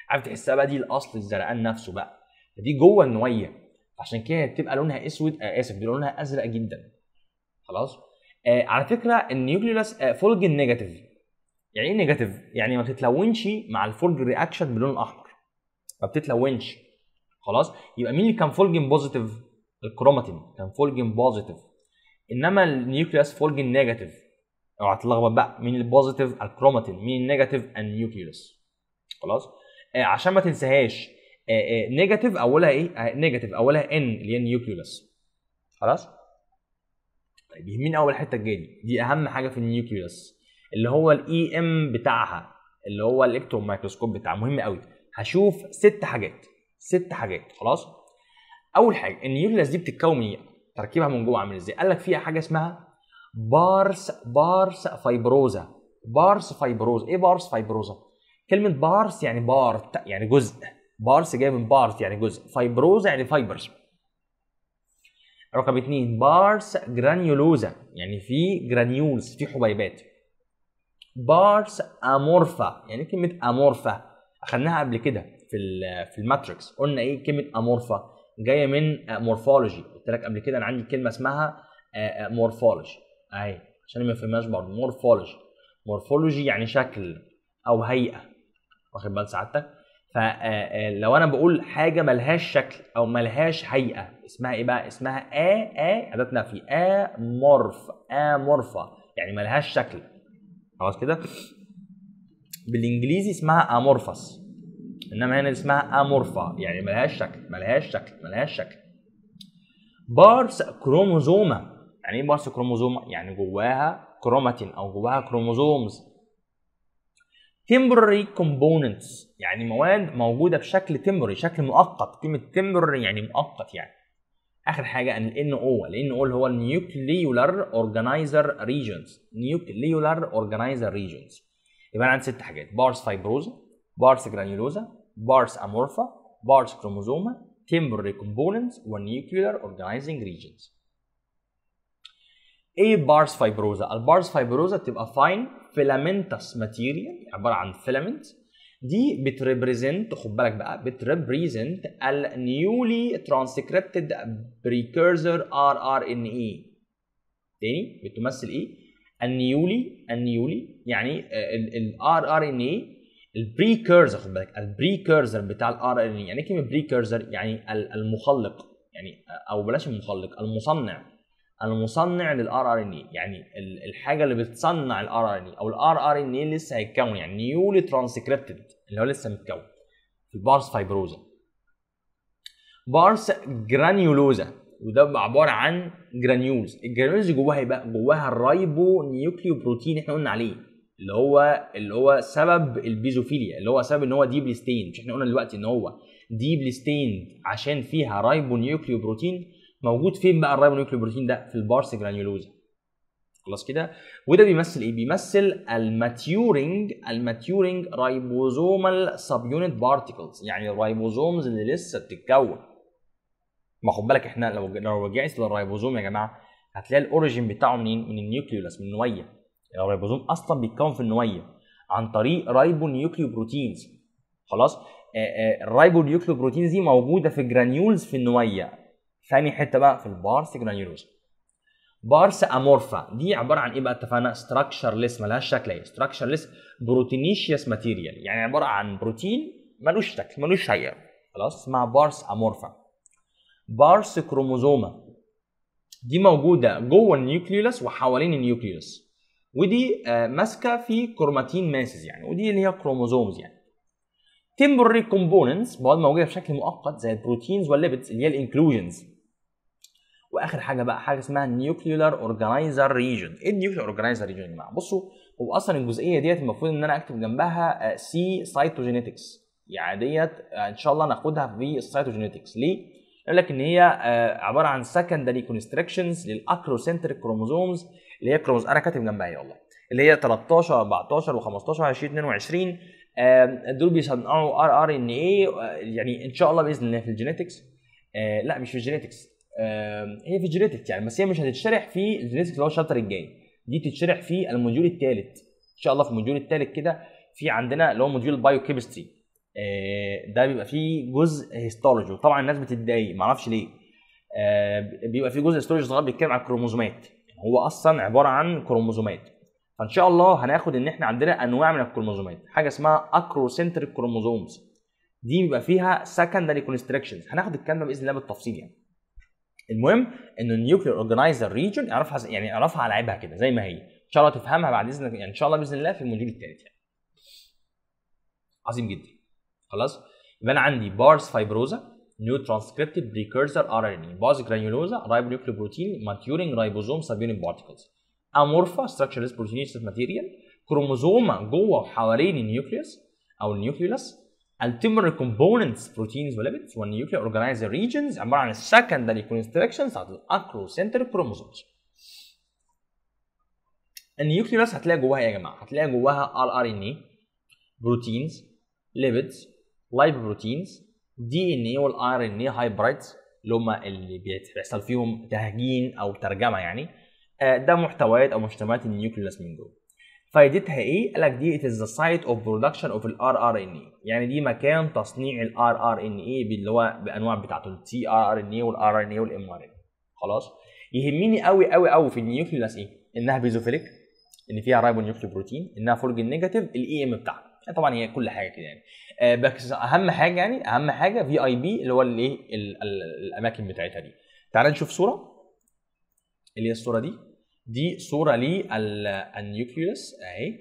عارف تحسها بقى دي الاصل الزرقان نفسه بقى دي جوه النويه عشان كده بتبقى لونها اسود آه اسف لونها ازرق جدا. خلاص؟ آه على فكره النيوكليولاس آه فولج نيجاتيف. يعني ايه نيجاتيف؟ يعني ما بتتلونش مع الفولج رياكشن باللون الاحمر. ما بتتلونش. خلاص؟ يبقى مين اللي كان فولجن بوزيتيف؟ الكروماتين كان فولجن بوزيتيف انما النيوكليوس فولجن نيجاتيف اوعى تتلخبط بقى مين البوزيتيف الكروماتين مين النيجاتيف النيوكليوس خلاص آه عشان ما تنساهاش آه آه نيجاتيف اولها ايه آه، نيجاتيف اولها ان اللي هي النيوكليوس خلاص طيب مين اول حته الجايه دي دي اهم حاجه في النيوكليوس اللي هو الاي ام e بتاعها اللي هو الالكترون مايكروسكوب بتاعها مهم قوي هشوف ست حاجات ست حاجات خلاص اول حاجه النيوكليس دي بتتكون من إيه؟ تركيبها من جوه عامل ازاي قال لك فيها حاجه اسمها بارس بارس فايبروزا بارس فايبروزا ايه بارس فايبروزا كلمه بارس يعني بارت يعني جزء بارس جاي من بارت يعني جزء فايبروزا يعني فايبرز رقم اثنين بارس جرانيولوزا يعني في جرانيولز في حبيبات بارس امورفا يعني إيه كلمه امورفا اخدناها قبل كده في في الماتريكس قلنا ايه كلمه امورفا جايه من مورفولوجي قلت لك قبل كده انا عندي كلمه اسمها مورفولوجي آه، آه، اهي عشان ما يفهمهاش برضه مورفولوجي مورفولوجي يعني شكل او هيئه واخد بال سعادتك فلو آه، انا بقول حاجه ملهاش شكل او ملهاش هيئه اسمها ايه بقى اسمها ا ا اداه نفي ا مورف ا مورفا يعني ملهاش شكل خلاص كده بالانجليزي اسمها امورفس انما هنا اسمها امورفا يعني ملهاش شكل ملهاش شكل ملهاش شكل بارس كروموزوما يعني ايه بارس كروموزوما يعني جواها كروماتين او جواها كروموزومز temporary components يعني مواد موجوده بشكل temporary شكل مؤقت كلمه temporary يعني مؤقت يعني اخر حاجه ان ال او لان NO اللي هو النيوكليولار اورجانيزر ريجنز نيوكليولار اورجانيزر ريجنز يبقى انا عندي ست حاجات بارس فايبروزا بارس جرانيولوزا بارس امورفا بارس كروموزوما تيمبرري كومبوننتس والنيوكلير اورجانيزنج ريجنز ايه بارس فايبروزا البارس فايبروزا بتبقى فاين فيلامنتس ماتيريال عباره عن فيلامنت دي بتريبريزنت خد بالك بقى بتريبريزنت النيولي ترانسكريبتد بريكيرزر ار ار ان اي تاني بتمثل ايه النيولي النيولي يعني الار ار ان اي البريكيرزر خد بالك البريكيرزر بتاع الار ان اي يعني ايه كلمه بريكيرزر يعني المخلق يعني او بلاش المخلق المصنع المصنع للار ار ان اي يعني الحاجه اللي بتصنع الار ار ان اي او الار ار ان اي لسه هيتكون يعني نيولي ترانسكريبتد اللي هو لسه متكون في البارس فايبروزا بارس جرانيولوزا وده عباره عن جرانيولز الجرانيولز جواها بقى؟ جواها الرايبو نيوكليو بروتين احنا قلنا عليه اللي هو اللي هو سبب البيزوفيليا اللي هو سبب ان هو ديبلي ستيند مش احنا قلنا دلوقتي ان هو ديبلي ستيند عشان فيها رايبونيوكليو بروتين موجود فين بقى الرايبونيوكليو بروتين ده في البارس جرانيولوزا خلاص كده وده بيمثل ايه بيمثل الماتيورنج الماتيورنج رايبوزومال سب يونت بارتيكلز يعني الرايبوزومز اللي لسه بتتكون ما خد بالك احنا لو لو رجعت للرايبوزوم يا جماعه هتلاقي الاوريجين بتاعه منين من النيوكليولس من النويه الريبوزوم يعني اصلا بيتكون في النويه عن طريق ريبونيوكليوبروتينز خلاص الريبونيوكليوبروتينز آه، آه، دي موجوده في جرانيولز في النويه ثاني حته بقى في البارس جرانيولز بارس امورفا دي عباره عن ايه بقى اتفقنا ليس مالهاش شكل ايه ليس بروتينيشيس ماتيريال يعني عباره عن بروتين ملوش شكل ملوش هيئه خلاص اسمها بارس امورفا بارس كروموزوما دي موجوده جوه النيوكليوس وحوالين النيوكليوس ودي آه، ماسكه في كروماتين ماسز يعني ودي اللي هي كروموزومز يعني تمبرري كومبوننتس مواد موجوده بشكل مؤقت زي البروتينز والليبيدز اللي هي الانكلوجنز واخر حاجه بقى حاجه اسمها نيوكليولار اورجانيزر ريجن ايه النيوكليولار اورجانيزر ريجن يا جماعه بصوا هو اصلا الجزئيه ديت المفروض ان انا اكتب جنبها سي آه، سايتوجينيتكس يعني ديت آه، ان شاء الله ناخدها في السايتوجينيتكس ليه؟ يقول لك ان هي عباره عن سكندري كونستركشنز للاكروسنتريك كروموزومز اللي هي الكروز انا كاتب جنبها ايه والله اللي هي 13 14 و15 20 22 دول بيصنعوا ار ار ان اي يعني ان شاء الله باذن الله في الجينيتكس آه، لا مش في الجينيتكس هي في الجينيتكس يعني بس هي مش هتتشرح في الجينيتكس اللي هو الشابتر الجاي دي تتشرح في الموديول الثالث ان شاء الله في الموديول الثالث كده في عندنا اللي هو موديول البايو آه، كيمستري ده بيبقى فيه جزء هيستولوجي وطبعا الناس بتتضايق معرفش ليه آه، بيبقى فيه جزء هيستولوجي صغير بيتكلم عن الكروموزومات هو اصلا عباره عن كروموزومات فان شاء الله هناخد ان احنا عندنا انواع من الكروموزومات حاجه اسمها اكروسنتريك كروموزومز دي بيبقى فيها سكندري كونستريكشنز هناخد الكلام ده باذن الله بالتفصيل يعني المهم ان النيوكلير اورجنايزر ريجن اعرفها يعني اعرفها على عيبها كده زي ما هي ان شاء الله تفهمها بعد اذنك يعني ان شاء الله باذن الله في الموديول الثالث يعني عظيم جدا خلاص يبقى انا عندي بارس فايبروزا نيو ترانسكريبتد new transcripted precursor RNA, basogranulose, ribonucleoprotein, ماتيورينج ribosome subunit بارتيكلز امورفا ستراكشرز بروتينيس ماتيريال كروموزوما جوه وحوالين النيوكليوس او النيوكليوس التيمر كومبوننتس بروتينز وليبيدز والنيوكليير اورجانيزر ريجنز عباره عن السكندري كونستراكشنز بتاعت الاكرو سنتر كروموزومز النيوكليوس هتلاقي جواها ايه يا جماعه هتلاقي جواها ار ار ان اي بروتينز ليبيدز بروتينز دي ان اي والار ان اي هايبريد اللي هم اللي بيحصل فيهم تهجين او ترجمه يعني آه، ده محتويات او مجتمعات النيوكليوس من جوه فايدتها ايه؟ قال لك دي از ذا سايت اوف برودكشن اوف الار ار ان اي يعني دي مكان تصنيع الار ار ان اي اللي هو بانواع بتاعته التي ار ار ان اي والار ان اي والام ار ان إيه. خلاص يهمني قوي قوي قوي في النيوكليوس ايه؟ انها بيزوفيليك ان فيها رايبو بروتين انها فولج نيجاتيف الاي ام بتاعها طبعا هي كل حاجه كده يعني آه، بس اهم حاجه يعني اهم حاجه في اي بي اللي هو الايه الاماكن بتاعتها دي تعال نشوف صوره اللي هي الصوره دي دي صوره للنيوكليوس اهي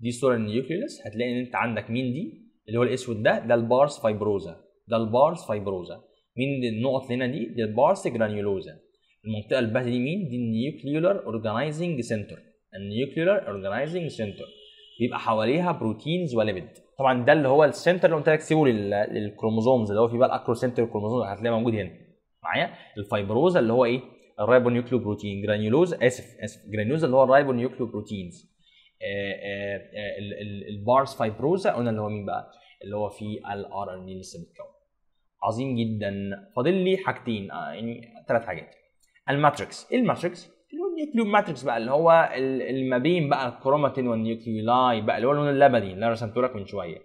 دي صوره للنيوكليوس هتلاقي ان انت عندك مين دي اللي هو الاسود ده ده البارس فايبروزا ده البارس فايبروزا مين النقط اللي هنا دي دي البارس جرانيولوزا المنطقه اللي دي مين دي النيوكليولار اورجانيزنج سنتر النيوكليولار اورجانيزنج سنتر بيبقى حواليها بروتينز وليبيد طبعا ده اللي هو السنتر اللي قلت لك سيبه للكروموزومز اللي هو في بقى الاكرو سنتر الكروموزوم هتلاقيه موجود هنا معايا الفايبروزا اللي هو ايه الرايبونيوكليو بروتين جرانيولوز اسف اسف جرانيولوز اللي هو الرايبونيوكليو بروتينز البارس فايبروزا قلنا اللي هو مين بقى اللي هو في الار ان اي لسه بيتكون عظيم جدا فاضل لي حاجتين آه، يعني ثلاث حاجات الماتريكس ايه الماتريكس ماتريكس بقى اللي هو ما بين بقى الكروماتين والنيوكليولاي بقى اللي هو اللون اللبني اللي انا رسمته لك من شويه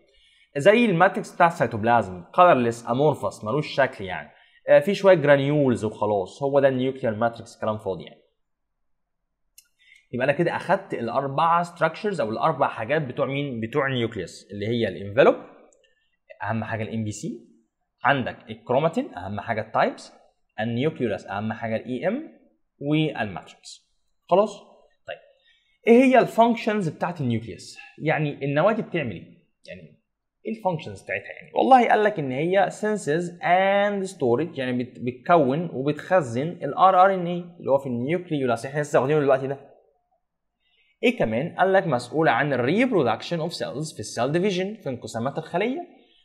زي الماتريكس بتاع السيتوبلازم كلرلس امورفس ملوش شكل يعني آه، في شويه جرانيولز وخلاص هو ده النيوكليير ماتريكس كلام فاضي يعني يبقى انا كده اخدت الاربعه ستراكشرز او الاربع حاجات بتوع مين بتوع النيوكليوس اللي هي الانفلوب اهم حاجه الام بي سي عندك الكروماتين اهم حاجه التايبس النيوكليولاس اهم حاجه الاي ام e والماتريكس خلاص طيب ايه هي الفانكشنز بتاعت النيوكليوس يعني النواه بتعمل ايه يعني ايه الفانكشنز بتاعتها يعني والله قال لك ان هي سنسز اند ستورج يعني بتكون وبتخزن الار ار ان اي اللي هو في النيوكليولاس احنا لسه واخدينه دلوقتي ده ايه كمان قال لك مسؤول عن الريبرودكشن اوف سيلز في السيل ديفيجن في انقسامات الخليه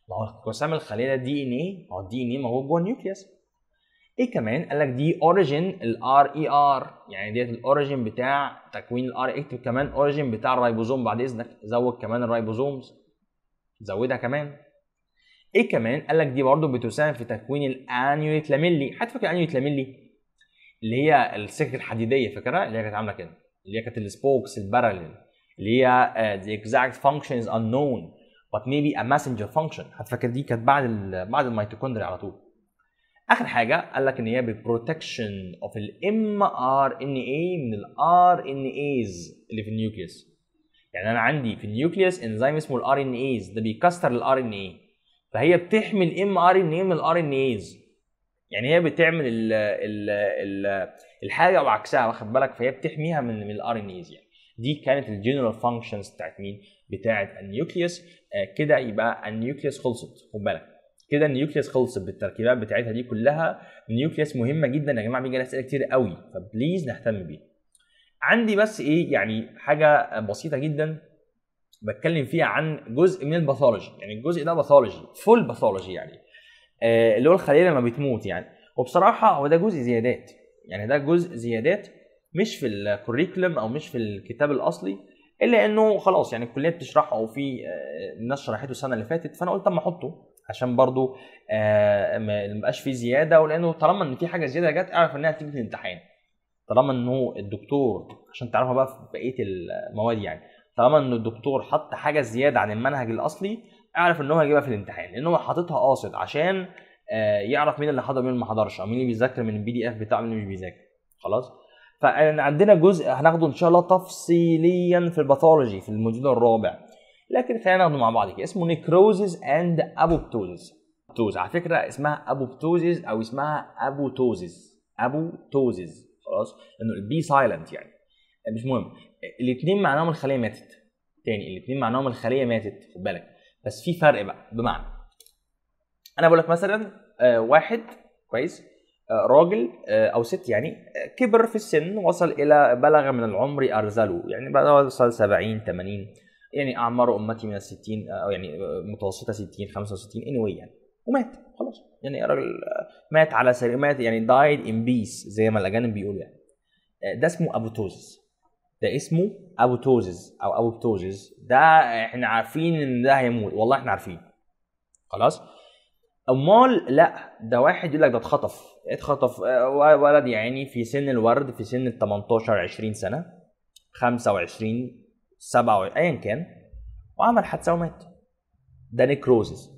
ما هو انقسام الخليه ده دي ان اي ما هو الدي ان اي موجود جوه النيوكليوس ايه كمان قال لك دي اوريجن الار اي ار يعني ديت الاوريجن بتاع تكوين الار e اكتب كمان اوريجن بتاع الرايبوزوم بعد اذنك زود كمان الرايبوزومز زودها كمان ايه كمان قال لك دي برضه بتساهم في تكوين الانيوليت لاميلي حد فاكر الانيوليت لاميلي اللي هي السكك الحديديه فاكرها اللي هي كانت عامله كده اللي هي كانت السبوكس الباراليل اللي هي آه، the exact function is unknown but maybe a messenger function هتفكر دي كانت بعد بعد الميتوكوندريا على طول اخر حاجه قال لك ان هي بروتكشن اوف الام ار ان اي من الار ان ايز اللي في النيوكليس يعني انا عندي في النيوكليس انزيم اسمه الار ان ايز ده بيكسر الار ان اي فهي بتحمي الام ار ان اي من الار ان ايز يعني هي بتعمل الـ الـ الـ الحاجه وعكسها واخد بالك فهي بتحميها من من الار ان ايز يعني دي كانت الجنرال فانكشنز بتاعت مين بتاعت النيوكليس آه كده يبقى النيوكليس خلصت خد بالك كده النيوكليس خلصت بالتركيبات بتاعتها دي كلها النيوكليس مهمه جدا يا جماعه بيجي اسئله كتير قوي فبليز نهتم بيها عندي بس ايه يعني حاجه بسيطه جدا بتكلم فيها عن جزء من الباثولوجي يعني الجزء ده باثولوجي فول باثولوجي يعني آه اللي هو الخليه لما بتموت يعني وبصراحه هو ده جزء زيادات يعني ده جزء زيادات مش في الكوريكلم او مش في الكتاب الاصلي الا انه خلاص يعني الكليه بتشرحه او في آه، ناس شرحته السنه اللي فاتت فانا قلت ما احطه عشان برضو آه ما يبقاش في زياده ولانه طالما ان في حاجه زياده جت اعرف انها تيجي في الامتحان طالما انه الدكتور عشان تعرفها بقى في بقيه المواد يعني طالما ان الدكتور حط حاجه زياده عن المنهج الاصلي اعرف ان هو هيجيبها في الامتحان لان هو حاططها قاصد عشان آه، يعرف مين اللي حضر ومين اللي ما حضرش او مين اللي بيذاكر من البي دي اف بتاعه مين اللي مش بيذاكر خلاص فعندنا جزء هناخده ان شاء الله تفصيليا في الباثولوجي في الموديول الرابع لكن خلينا ناخده مع بعض كده اسمه نيكروزز اند ابوبتوزز توز على فكره اسمها ابوبتوزز او اسمها ابوتوزز ابوتوزز خلاص لانه البي سايلنت يعني مش مهم الاثنين معناهم الخليه ماتت تاني الاثنين معناهم الخليه ماتت خد بالك بس في فرق بقى بمعنى انا بقول لك مثلا آه، واحد كويس آه، راجل آه، او ست يعني كبر في السن وصل الى بلغ من العمر ارزله يعني بقى وصل 70 80 يعني اعمار امتي من الستين آه، او يعني آه، متوسطه 60 65 anyway يعني ومات خلاص يعني راجل آه، مات على سريع مات يعني دايد ان بيس زي ما الاجانب بيقولوا يعني ده اسمه ابوتوزس ده اسمه ابوتوزس او ابوبتوزس ده احنا عارفين ان ده هيموت والله احنا عارفين خلاص امال لا ده واحد يقول لك ده اتخطف اتخطف ولد يعني في سن الورد في سن ال 18 20 سنه 25 سبعة ايا كان وعمل حادثه ومات ده نيكروزز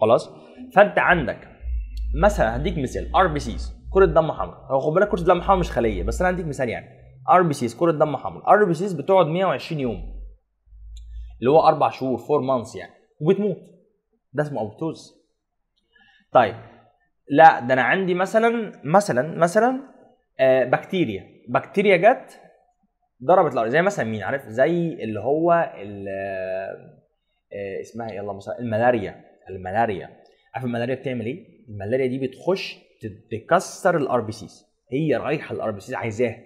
خلاص فانت عندك مثلا هديك مثال ار بي سيز كره دم حمراء هو خد بالك كره دم حمراء مش خليه بس انا هديك مثال يعني ار بي سيز كره دم حمراء ار بي سيز بتقعد 120 يوم اللي هو اربع شهور فور مانثس يعني وبتموت ده اسمه اوبتوز طيب لا ده انا عندي مثلا مثلا مثلا آه بكتيريا بكتيريا جت ضربت الارض زي مثلا مين عارف زي اللي هو آه، آه، اسمها ايه اللهم الملاريا الملاريا عارف الملاريا بتعمل ايه؟ الملاريا دي بتخش تكسر الار بي سيز هي رايحه الار بي سيز عايزاها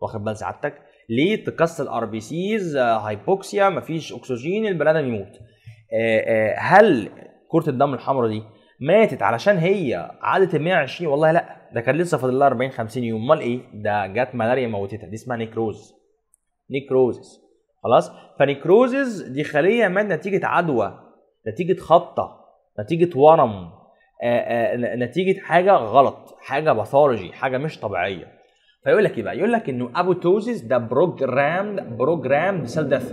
واخد بال سعادتك ليه تكسر الار بي سيز آه، هايبوكسيا مفيش اكسجين البني ادم يموت هل كره الدم الحمراء دي ماتت علشان هي عدت 120 والله لا ده كان لسه فاضل لها 40 50 يوم امال ايه ده جت ملاريا موتتها دي اسمها نيكروز نيكروزس خلاص فنيكروزز دي خليه مات نتيجه عدوى نتيجه خبطه نتيجه ورم آآ آه، آآ آه، نتيجه حاجه غلط حاجه باثولوجي حاجه مش طبيعيه فيقول لك ايه بقى يقول لك انه ابوتوزيس ده بروجرام بروجرام سيل ديث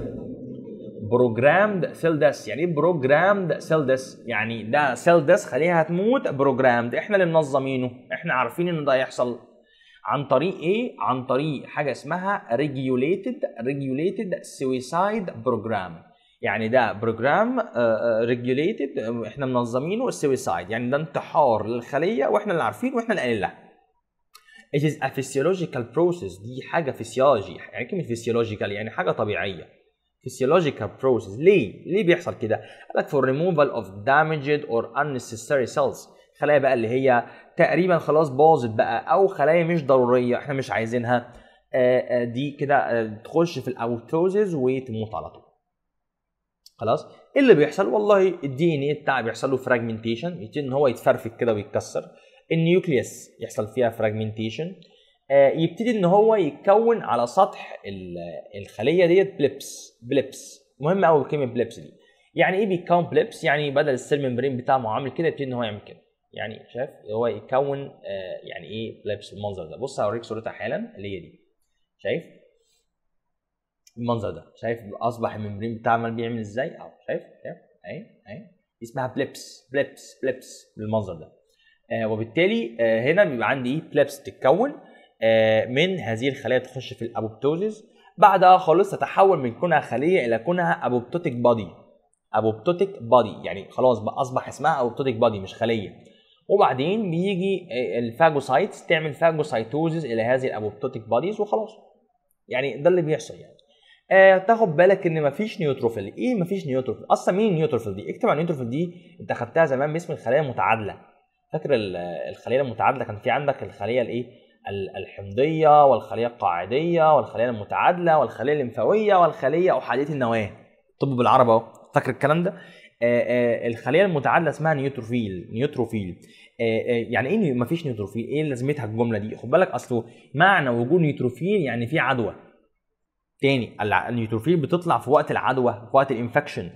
بروجرامد سيل ديث يعني ايه بروجرامد سيل ديث يعني ده سيل ديث خليها هتموت بروجرامد احنا اللي منظمينه احنا عارفين ان ده هيحصل عن طريق ايه عن طريق حاجه اسمها ريجوليتد ريجوليتد سويسايد بروجرام يعني ده بروجرام آه، ريجوليتد آه، آه، احنا منظمينه السويسايد يعني ده انتحار للخليه واحنا اللي عارفين واحنا اللي قايلينها It is a physiological process دي حاجة فيسيولوجي يعني كلمة فيسيولوجيكال يعني حاجة طبيعية physiological process ليه؟ ليه بيحصل كده؟ قال لك for removal of damaged or unnecessary cells خلايا بقى اللي هي تقريبا خلاص باظت بقى او خلايا مش ضروريه احنا مش عايزينها آه، آه، دي كده آه، تخش في الاوتوزيز وتموت على طول. خلاص؟ ايه اللي بيحصل؟ والله الدي ان اي بتاع بيحصل له فراجمنتيشن ان هو يتفرفك كده ويتكسر. النيوكليوس يحصل فيها فراجمنتيشن آه، يبتدي ان هو يتكون على سطح الخليه ديت بليبس بليبس مهم قوي كلمه بليبس دي يعني ايه بيتكون بليبس يعني بدل السيل ممبرين بتاعه ما عامل كده يبتدي ان هو يعمل كده يعني شايف هو يتكون آه، يعني ايه بليبس المنظر ده بص هوريك صورتها حالا اللي هي دي شايف المنظر ده شايف اصبح الممبرين بتاعه عمال بيعمل ازاي اهو شايف شايف اهي اهي اسمها بليبس بليبس بليبس بالمنظر ده آه وبالتالي آه هنا بيبقى عندي ايه بليبس تتكون آه، من هذه الخلايا تخش في الابوبتوزيس بعدها خالص تتحول من كونها خليه الى كونها ابوبتوتيك بادي ابوبتوتيك بادي يعني خلاص بقى اصبح اسمها ابوبتوتيك بادي مش خليه وبعدين بيجي آه، الفاجوسايتس تعمل فاجوسايتوزيس الى هذه الابوبتوتيك باديز وخلاص يعني ده اللي بيحصل يعني آه تاخد بالك ان مفيش نيوتروفيل ايه مفيش نيوتروفيل اصلا مين النيوتروفيل دي اكتب على النيوتروفيل دي انت خدتها زمان باسم الخلايا المتعادله فاكر الخليه المتعادله كان في عندك الخليه الايه الحمضيه والخليه القاعديه والخليه المتعادله والخليه الليمفاويه والخليه احاديه النواه طب بالعربي اهو فاكر الكلام ده آآ آآ الخليه المتعادله اسمها نيوتروفيل نيوتروفيل يعني ايه ما فيش نيوتروفيل ايه لازمتها الجمله دي خد بالك اصله معنى وجود نيوتروفيل يعني في عدوى تاني النيوتروفيل بتطلع في وقت العدوى في وقت الانفكشن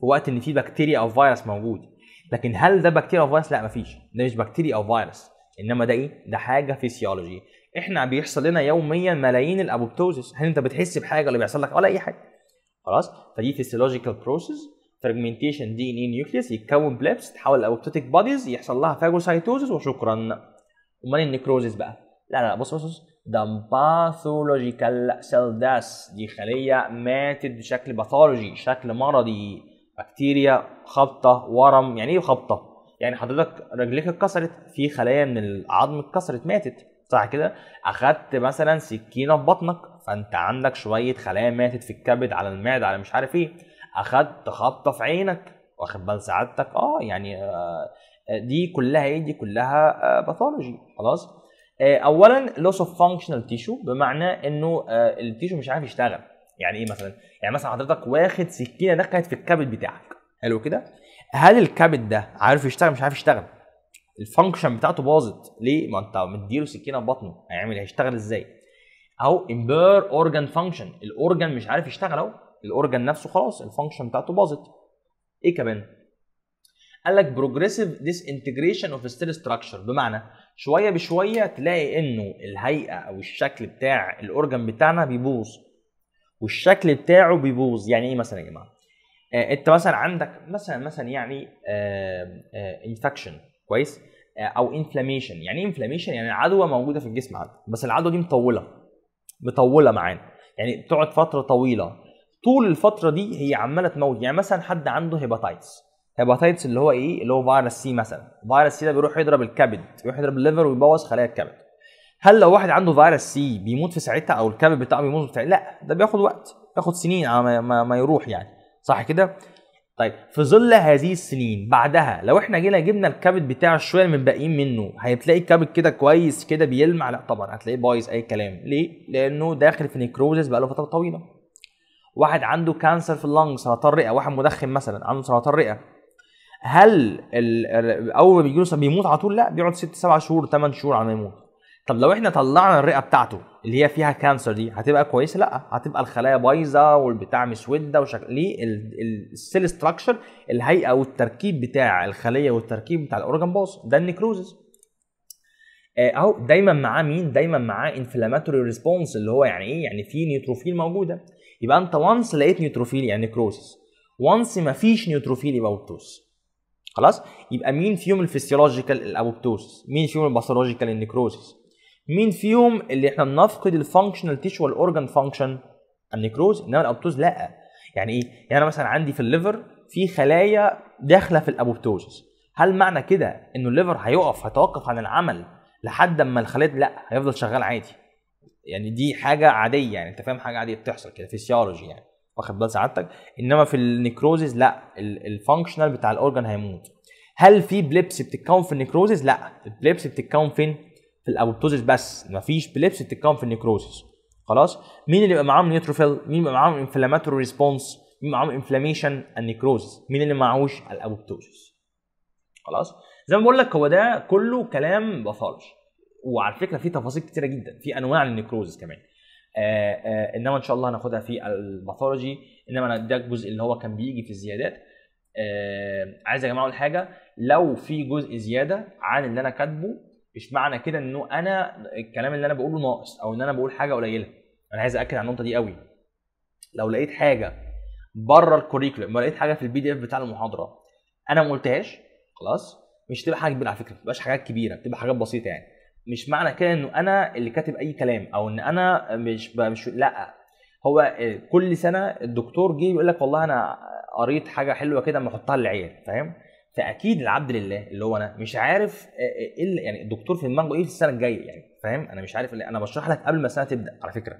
في وقت ان في بكتيريا او فيروس موجود لكن هل ده بكتيريا او فيروس لا مفيش ده مش بكتيريا او فيروس انما ده ايه ده حاجه فيسيولوجي احنا بيحصل لنا يوميا ملايين الابوبتوزس هل انت بتحس بحاجه ولا بيحصل لك ولا اي حاجه خلاص فدي فيسيولوجيكال بروسيس فرجمنتيشن دي ان اي نيوكليس يتكون بلبس تحول الابوبتوتيك بوديز يحصل لها فاجوسايتوزس وشكرا امال النكروزس بقى لا لا بص بص بص ده باثولوجيكال سيل داس دي خليه ماتت بشكل باثولوجي شكل مرضي بكتيريا خبطه ورم يعني ايه خبطه يعني حضرتك رجليك اتكسرت في خلايا من العظم اتكسرت ماتت صح كده اخدت مثلا سكينه في بطنك فانت عندك شويه خلايا ماتت في الكبد على المعده على مش عارف ايه اخدت خبطه في عينك واخد بال سعادتك اه يعني آه دي كلها ايه دي كلها آه باثولوجي خلاص آه اولا لوس اوف فانكشنال تيشو بمعنى انه آه، التيشو مش عارف يشتغل يعني ايه مثلا يعني مثلا حضرتك واخد سكينه دخلت في الكبد بتاعك حلو كده هل الكبد ده عارف يشتغل مش عارف يشتغل الفانكشن بتاعته باظت ليه ما انت مديله سكينه في بطنه هيعمل هيشتغل ازاي اهو امبير اورجان فانكشن الاورجان مش عارف يشتغل اهو الاورجان نفسه خلاص الفانكشن بتاعته باظت ايه كمان قال لك بروجريسيف ديس انتجريشن اوف ستيل ستراكشر بمعنى شويه بشويه تلاقي انه الهيئه او الشكل بتاع الاورجان بتاعنا بيبوظ والشكل بتاعه بيبوظ يعني ايه مثلا يا جماعه آه، انت مثلا عندك مثلا مثلا يعني انفكشن آه، آه، كويس او انفلاميشن يعني ايه انفلاميشن يعني العدوى موجوده في الجسم عندك بس العدوى دي مطوله مطوله معانا يعني بتقعد فتره طويله طول الفتره دي هي عماله تموت يعني مثلا حد عنده هيباتايتس هيباتايتس اللي هو ايه اللي هو فيروس سي مثلا فيروس سي ده بيروح يضرب الكبد بيروح يضرب الليفر ويبوظ خلايا الكبد هل لو واحد عنده فيروس سي بيموت في ساعتها او الكبد بتاعه بيموت في ساعتها لا ده بياخد وقت بياخد سنين على ما, ما يروح يعني صح كده طيب في ظل هذه السنين بعدها لو احنا جينا جبنا الكبد بتاعه شويه من باقيين منه هتلاقي الكبد كده كويس كده بيلمع لا طبعا هتلاقيه بايظ اي كلام ليه لانه داخل في نيكروزس بقاله فتره طويله واحد عنده كانسر في اللنج سرطان رئه واحد مدخن مثلا عنده سرطان رئه هل اول ما بيجي له بيموت على طول لا بيقعد 6 7 شهور 8 شهور على ما يموت طب لو احنا طلعنا الرئه بتاعته اللي هي فيها كانسر دي هتبقى كويسه لا هتبقى الخلايا بايظه والبتاع مسوده وشكل ليه السيل ستراكشر الهيئه والتركيب بتاع الخليه والتركيب بتاع الاورجان باظ ده النكروزز آه، اهو دايما معاه مين دايما معاه انفلاماتوري ريسبونس اللي هو يعني ايه يعني في نيوتروفيل موجوده يبقى انت وانس لقيت نيوتروفيل يعني نكروزس وانس ما فيش نيوتروفيل يبقى اوبتوس خلاص يبقى مين فيهم الفسيولوجيكال الابوبتوسس مين فيهم الباثولوجيكال النكروزس مين فيهم اللي احنا بنفقد الفانكشنال تيشو والاورجان فانكشن النيكروز انما الابوبتوز لا يعني ايه يعني انا مثلا عندي في الليفر في خلايا داخله في الابوبتوزس هل معنى كده انه الليفر هيقف هيتوقف عن العمل لحد اما الخلايا لا هيفضل شغال عادي يعني دي حاجه عاديه يعني انت فاهم حاجه عاديه بتحصل كده فيسيولوجي يعني واخد بال سعادتك انما في النيكروزز لا الفانكشنال بتاع الاورجان هيموت هل في بليبس بتتكون في النيكروزز لا البليبس بتتكون فين في الابوبتوزيس بس مفيش بليبس بتتكون في النيكروزيس خلاص مين اللي بيبقى معاهم نيوتروفيل مين بيبقى معاهم انفلاماتوري ريسبونس مين معاهم انفلاميشن النيكروزيس مين اللي معهوش الابوبتوزيس خلاص زي ما بقول لك هو ده كله كلام باثولوجي وعلى فكره في تفاصيل كتيره جدا في انواع النيكروزيس كمان آآ آه، آآ آه، انما ان شاء الله هناخدها في الباثولوجي انما انا اديك جزء اللي هو كان بيجي في الزيادات آه، عايز يا جماعه اقول حاجه لو في جزء زياده عن اللي انا كاتبه مش معنى كده انه انا الكلام اللي انا بقوله ناقص او ان انا بقول حاجه قليله انا عايز اكد على النقطه دي قوي لو لقيت حاجه بره الكوريكولم لقيت حاجه في البي دي اف بتاع المحاضره انا ما قلتهاش خلاص مش تبقى حاجه كبيره على فكره ما بتبقاش حاجات كبيره بتبقى حاجات بسيطه يعني مش معنى كده انه انا اللي كاتب اي كلام او ان انا مش مش لا هو كل سنه الدكتور جه يقول لك والله انا قريت حاجه حلوه كده ما احطها للعيال فاهم فاكيد العبد لله اللي هو انا مش عارف آه، آه، ايه اللي يعني الدكتور في دماغه ايه في السنه الجايه يعني فاهم انا مش عارف اللي انا بشرح لك قبل ما السنه تبدا على فكره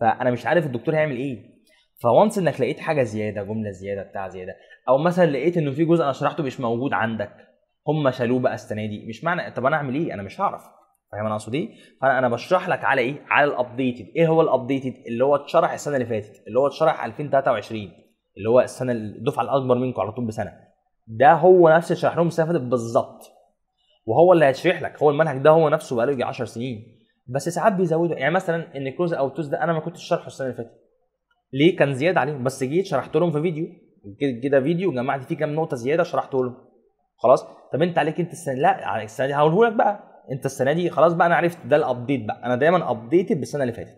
فانا مش عارف الدكتور هيعمل ايه فوانس انك لقيت حاجه زياده جمله زياده بتاع زياده او مثلا لقيت انه في جزء انا شرحته مش موجود عندك هم شالوه بقى السنه دي مش معنى طب انا اعمل ايه انا مش هعرف فاهم انا قصدي ايه؟ فانا انا بشرح لك على ايه؟ على الابديتد، ايه هو الابديتد؟ اللي هو اتشرح السنه اللي فاتت، اللي هو اتشرح 2023 اللي هو السنه الدفعه الاكبر منكم على طول بسنه، ده هو نفس اللي شرح لهم السنه اللي بالظبط وهو اللي هيشرح لك هو المنهج ده هو نفسه بقاله يجي 10 سنين بس ساعات بيزودوا يعني مثلا ان كلوز او توز ده انا ما كنتش شارحه السنه اللي فاتت ليه كان زياده عليهم بس جيت شرحت لهم في فيديو كده فيديو جمعت فيه كام نقطه زياده شرحته لهم خلاص طب انت عليك انت السنه لا على السنه دي هقوله لك بقى انت السنه دي خلاص بقى انا عرفت ده الابديت بقى انا دايما ابديتد بالسنه اللي فاتت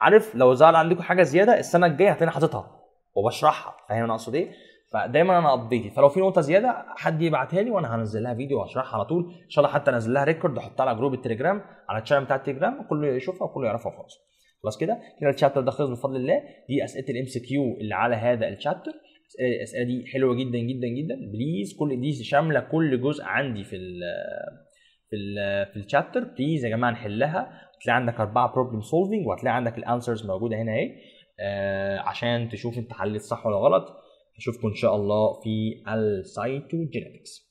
عارف لو ظهر عندكم حاجه زياده السنه الجايه هتلاقيني حاططها وبشرحها فاهم انا اقصد ايه فدايما انا ابديت فلو في نقطه زياده حد يبعتها لي وانا هنزل لها فيديو واشرحها على طول ان شاء الله حتى انزل لها ريكورد واحطها على جروب التليجرام على الشات بتاع التليجرام كله يشوفها وكله يعرفها وخلاص خلاص كده كده الشابتر ده خلص بفضل الله دي اسئله الام سي كيو اللي على هذا الشابتر الاسئله دي حلوه جدا جدا جدا بليز كل دي شامله كل جزء عندي في الـ في الـ في الشابتر بليز يا جماعه نحلها هتلاقي عندك اربعه بروبلم سولفنج وهتلاقي عندك الانسرز موجوده هنا اهي آه، عشان تشوف انت حليت صح ولا غلط اشوفكم ان شاء الله في السايتوجينيتكس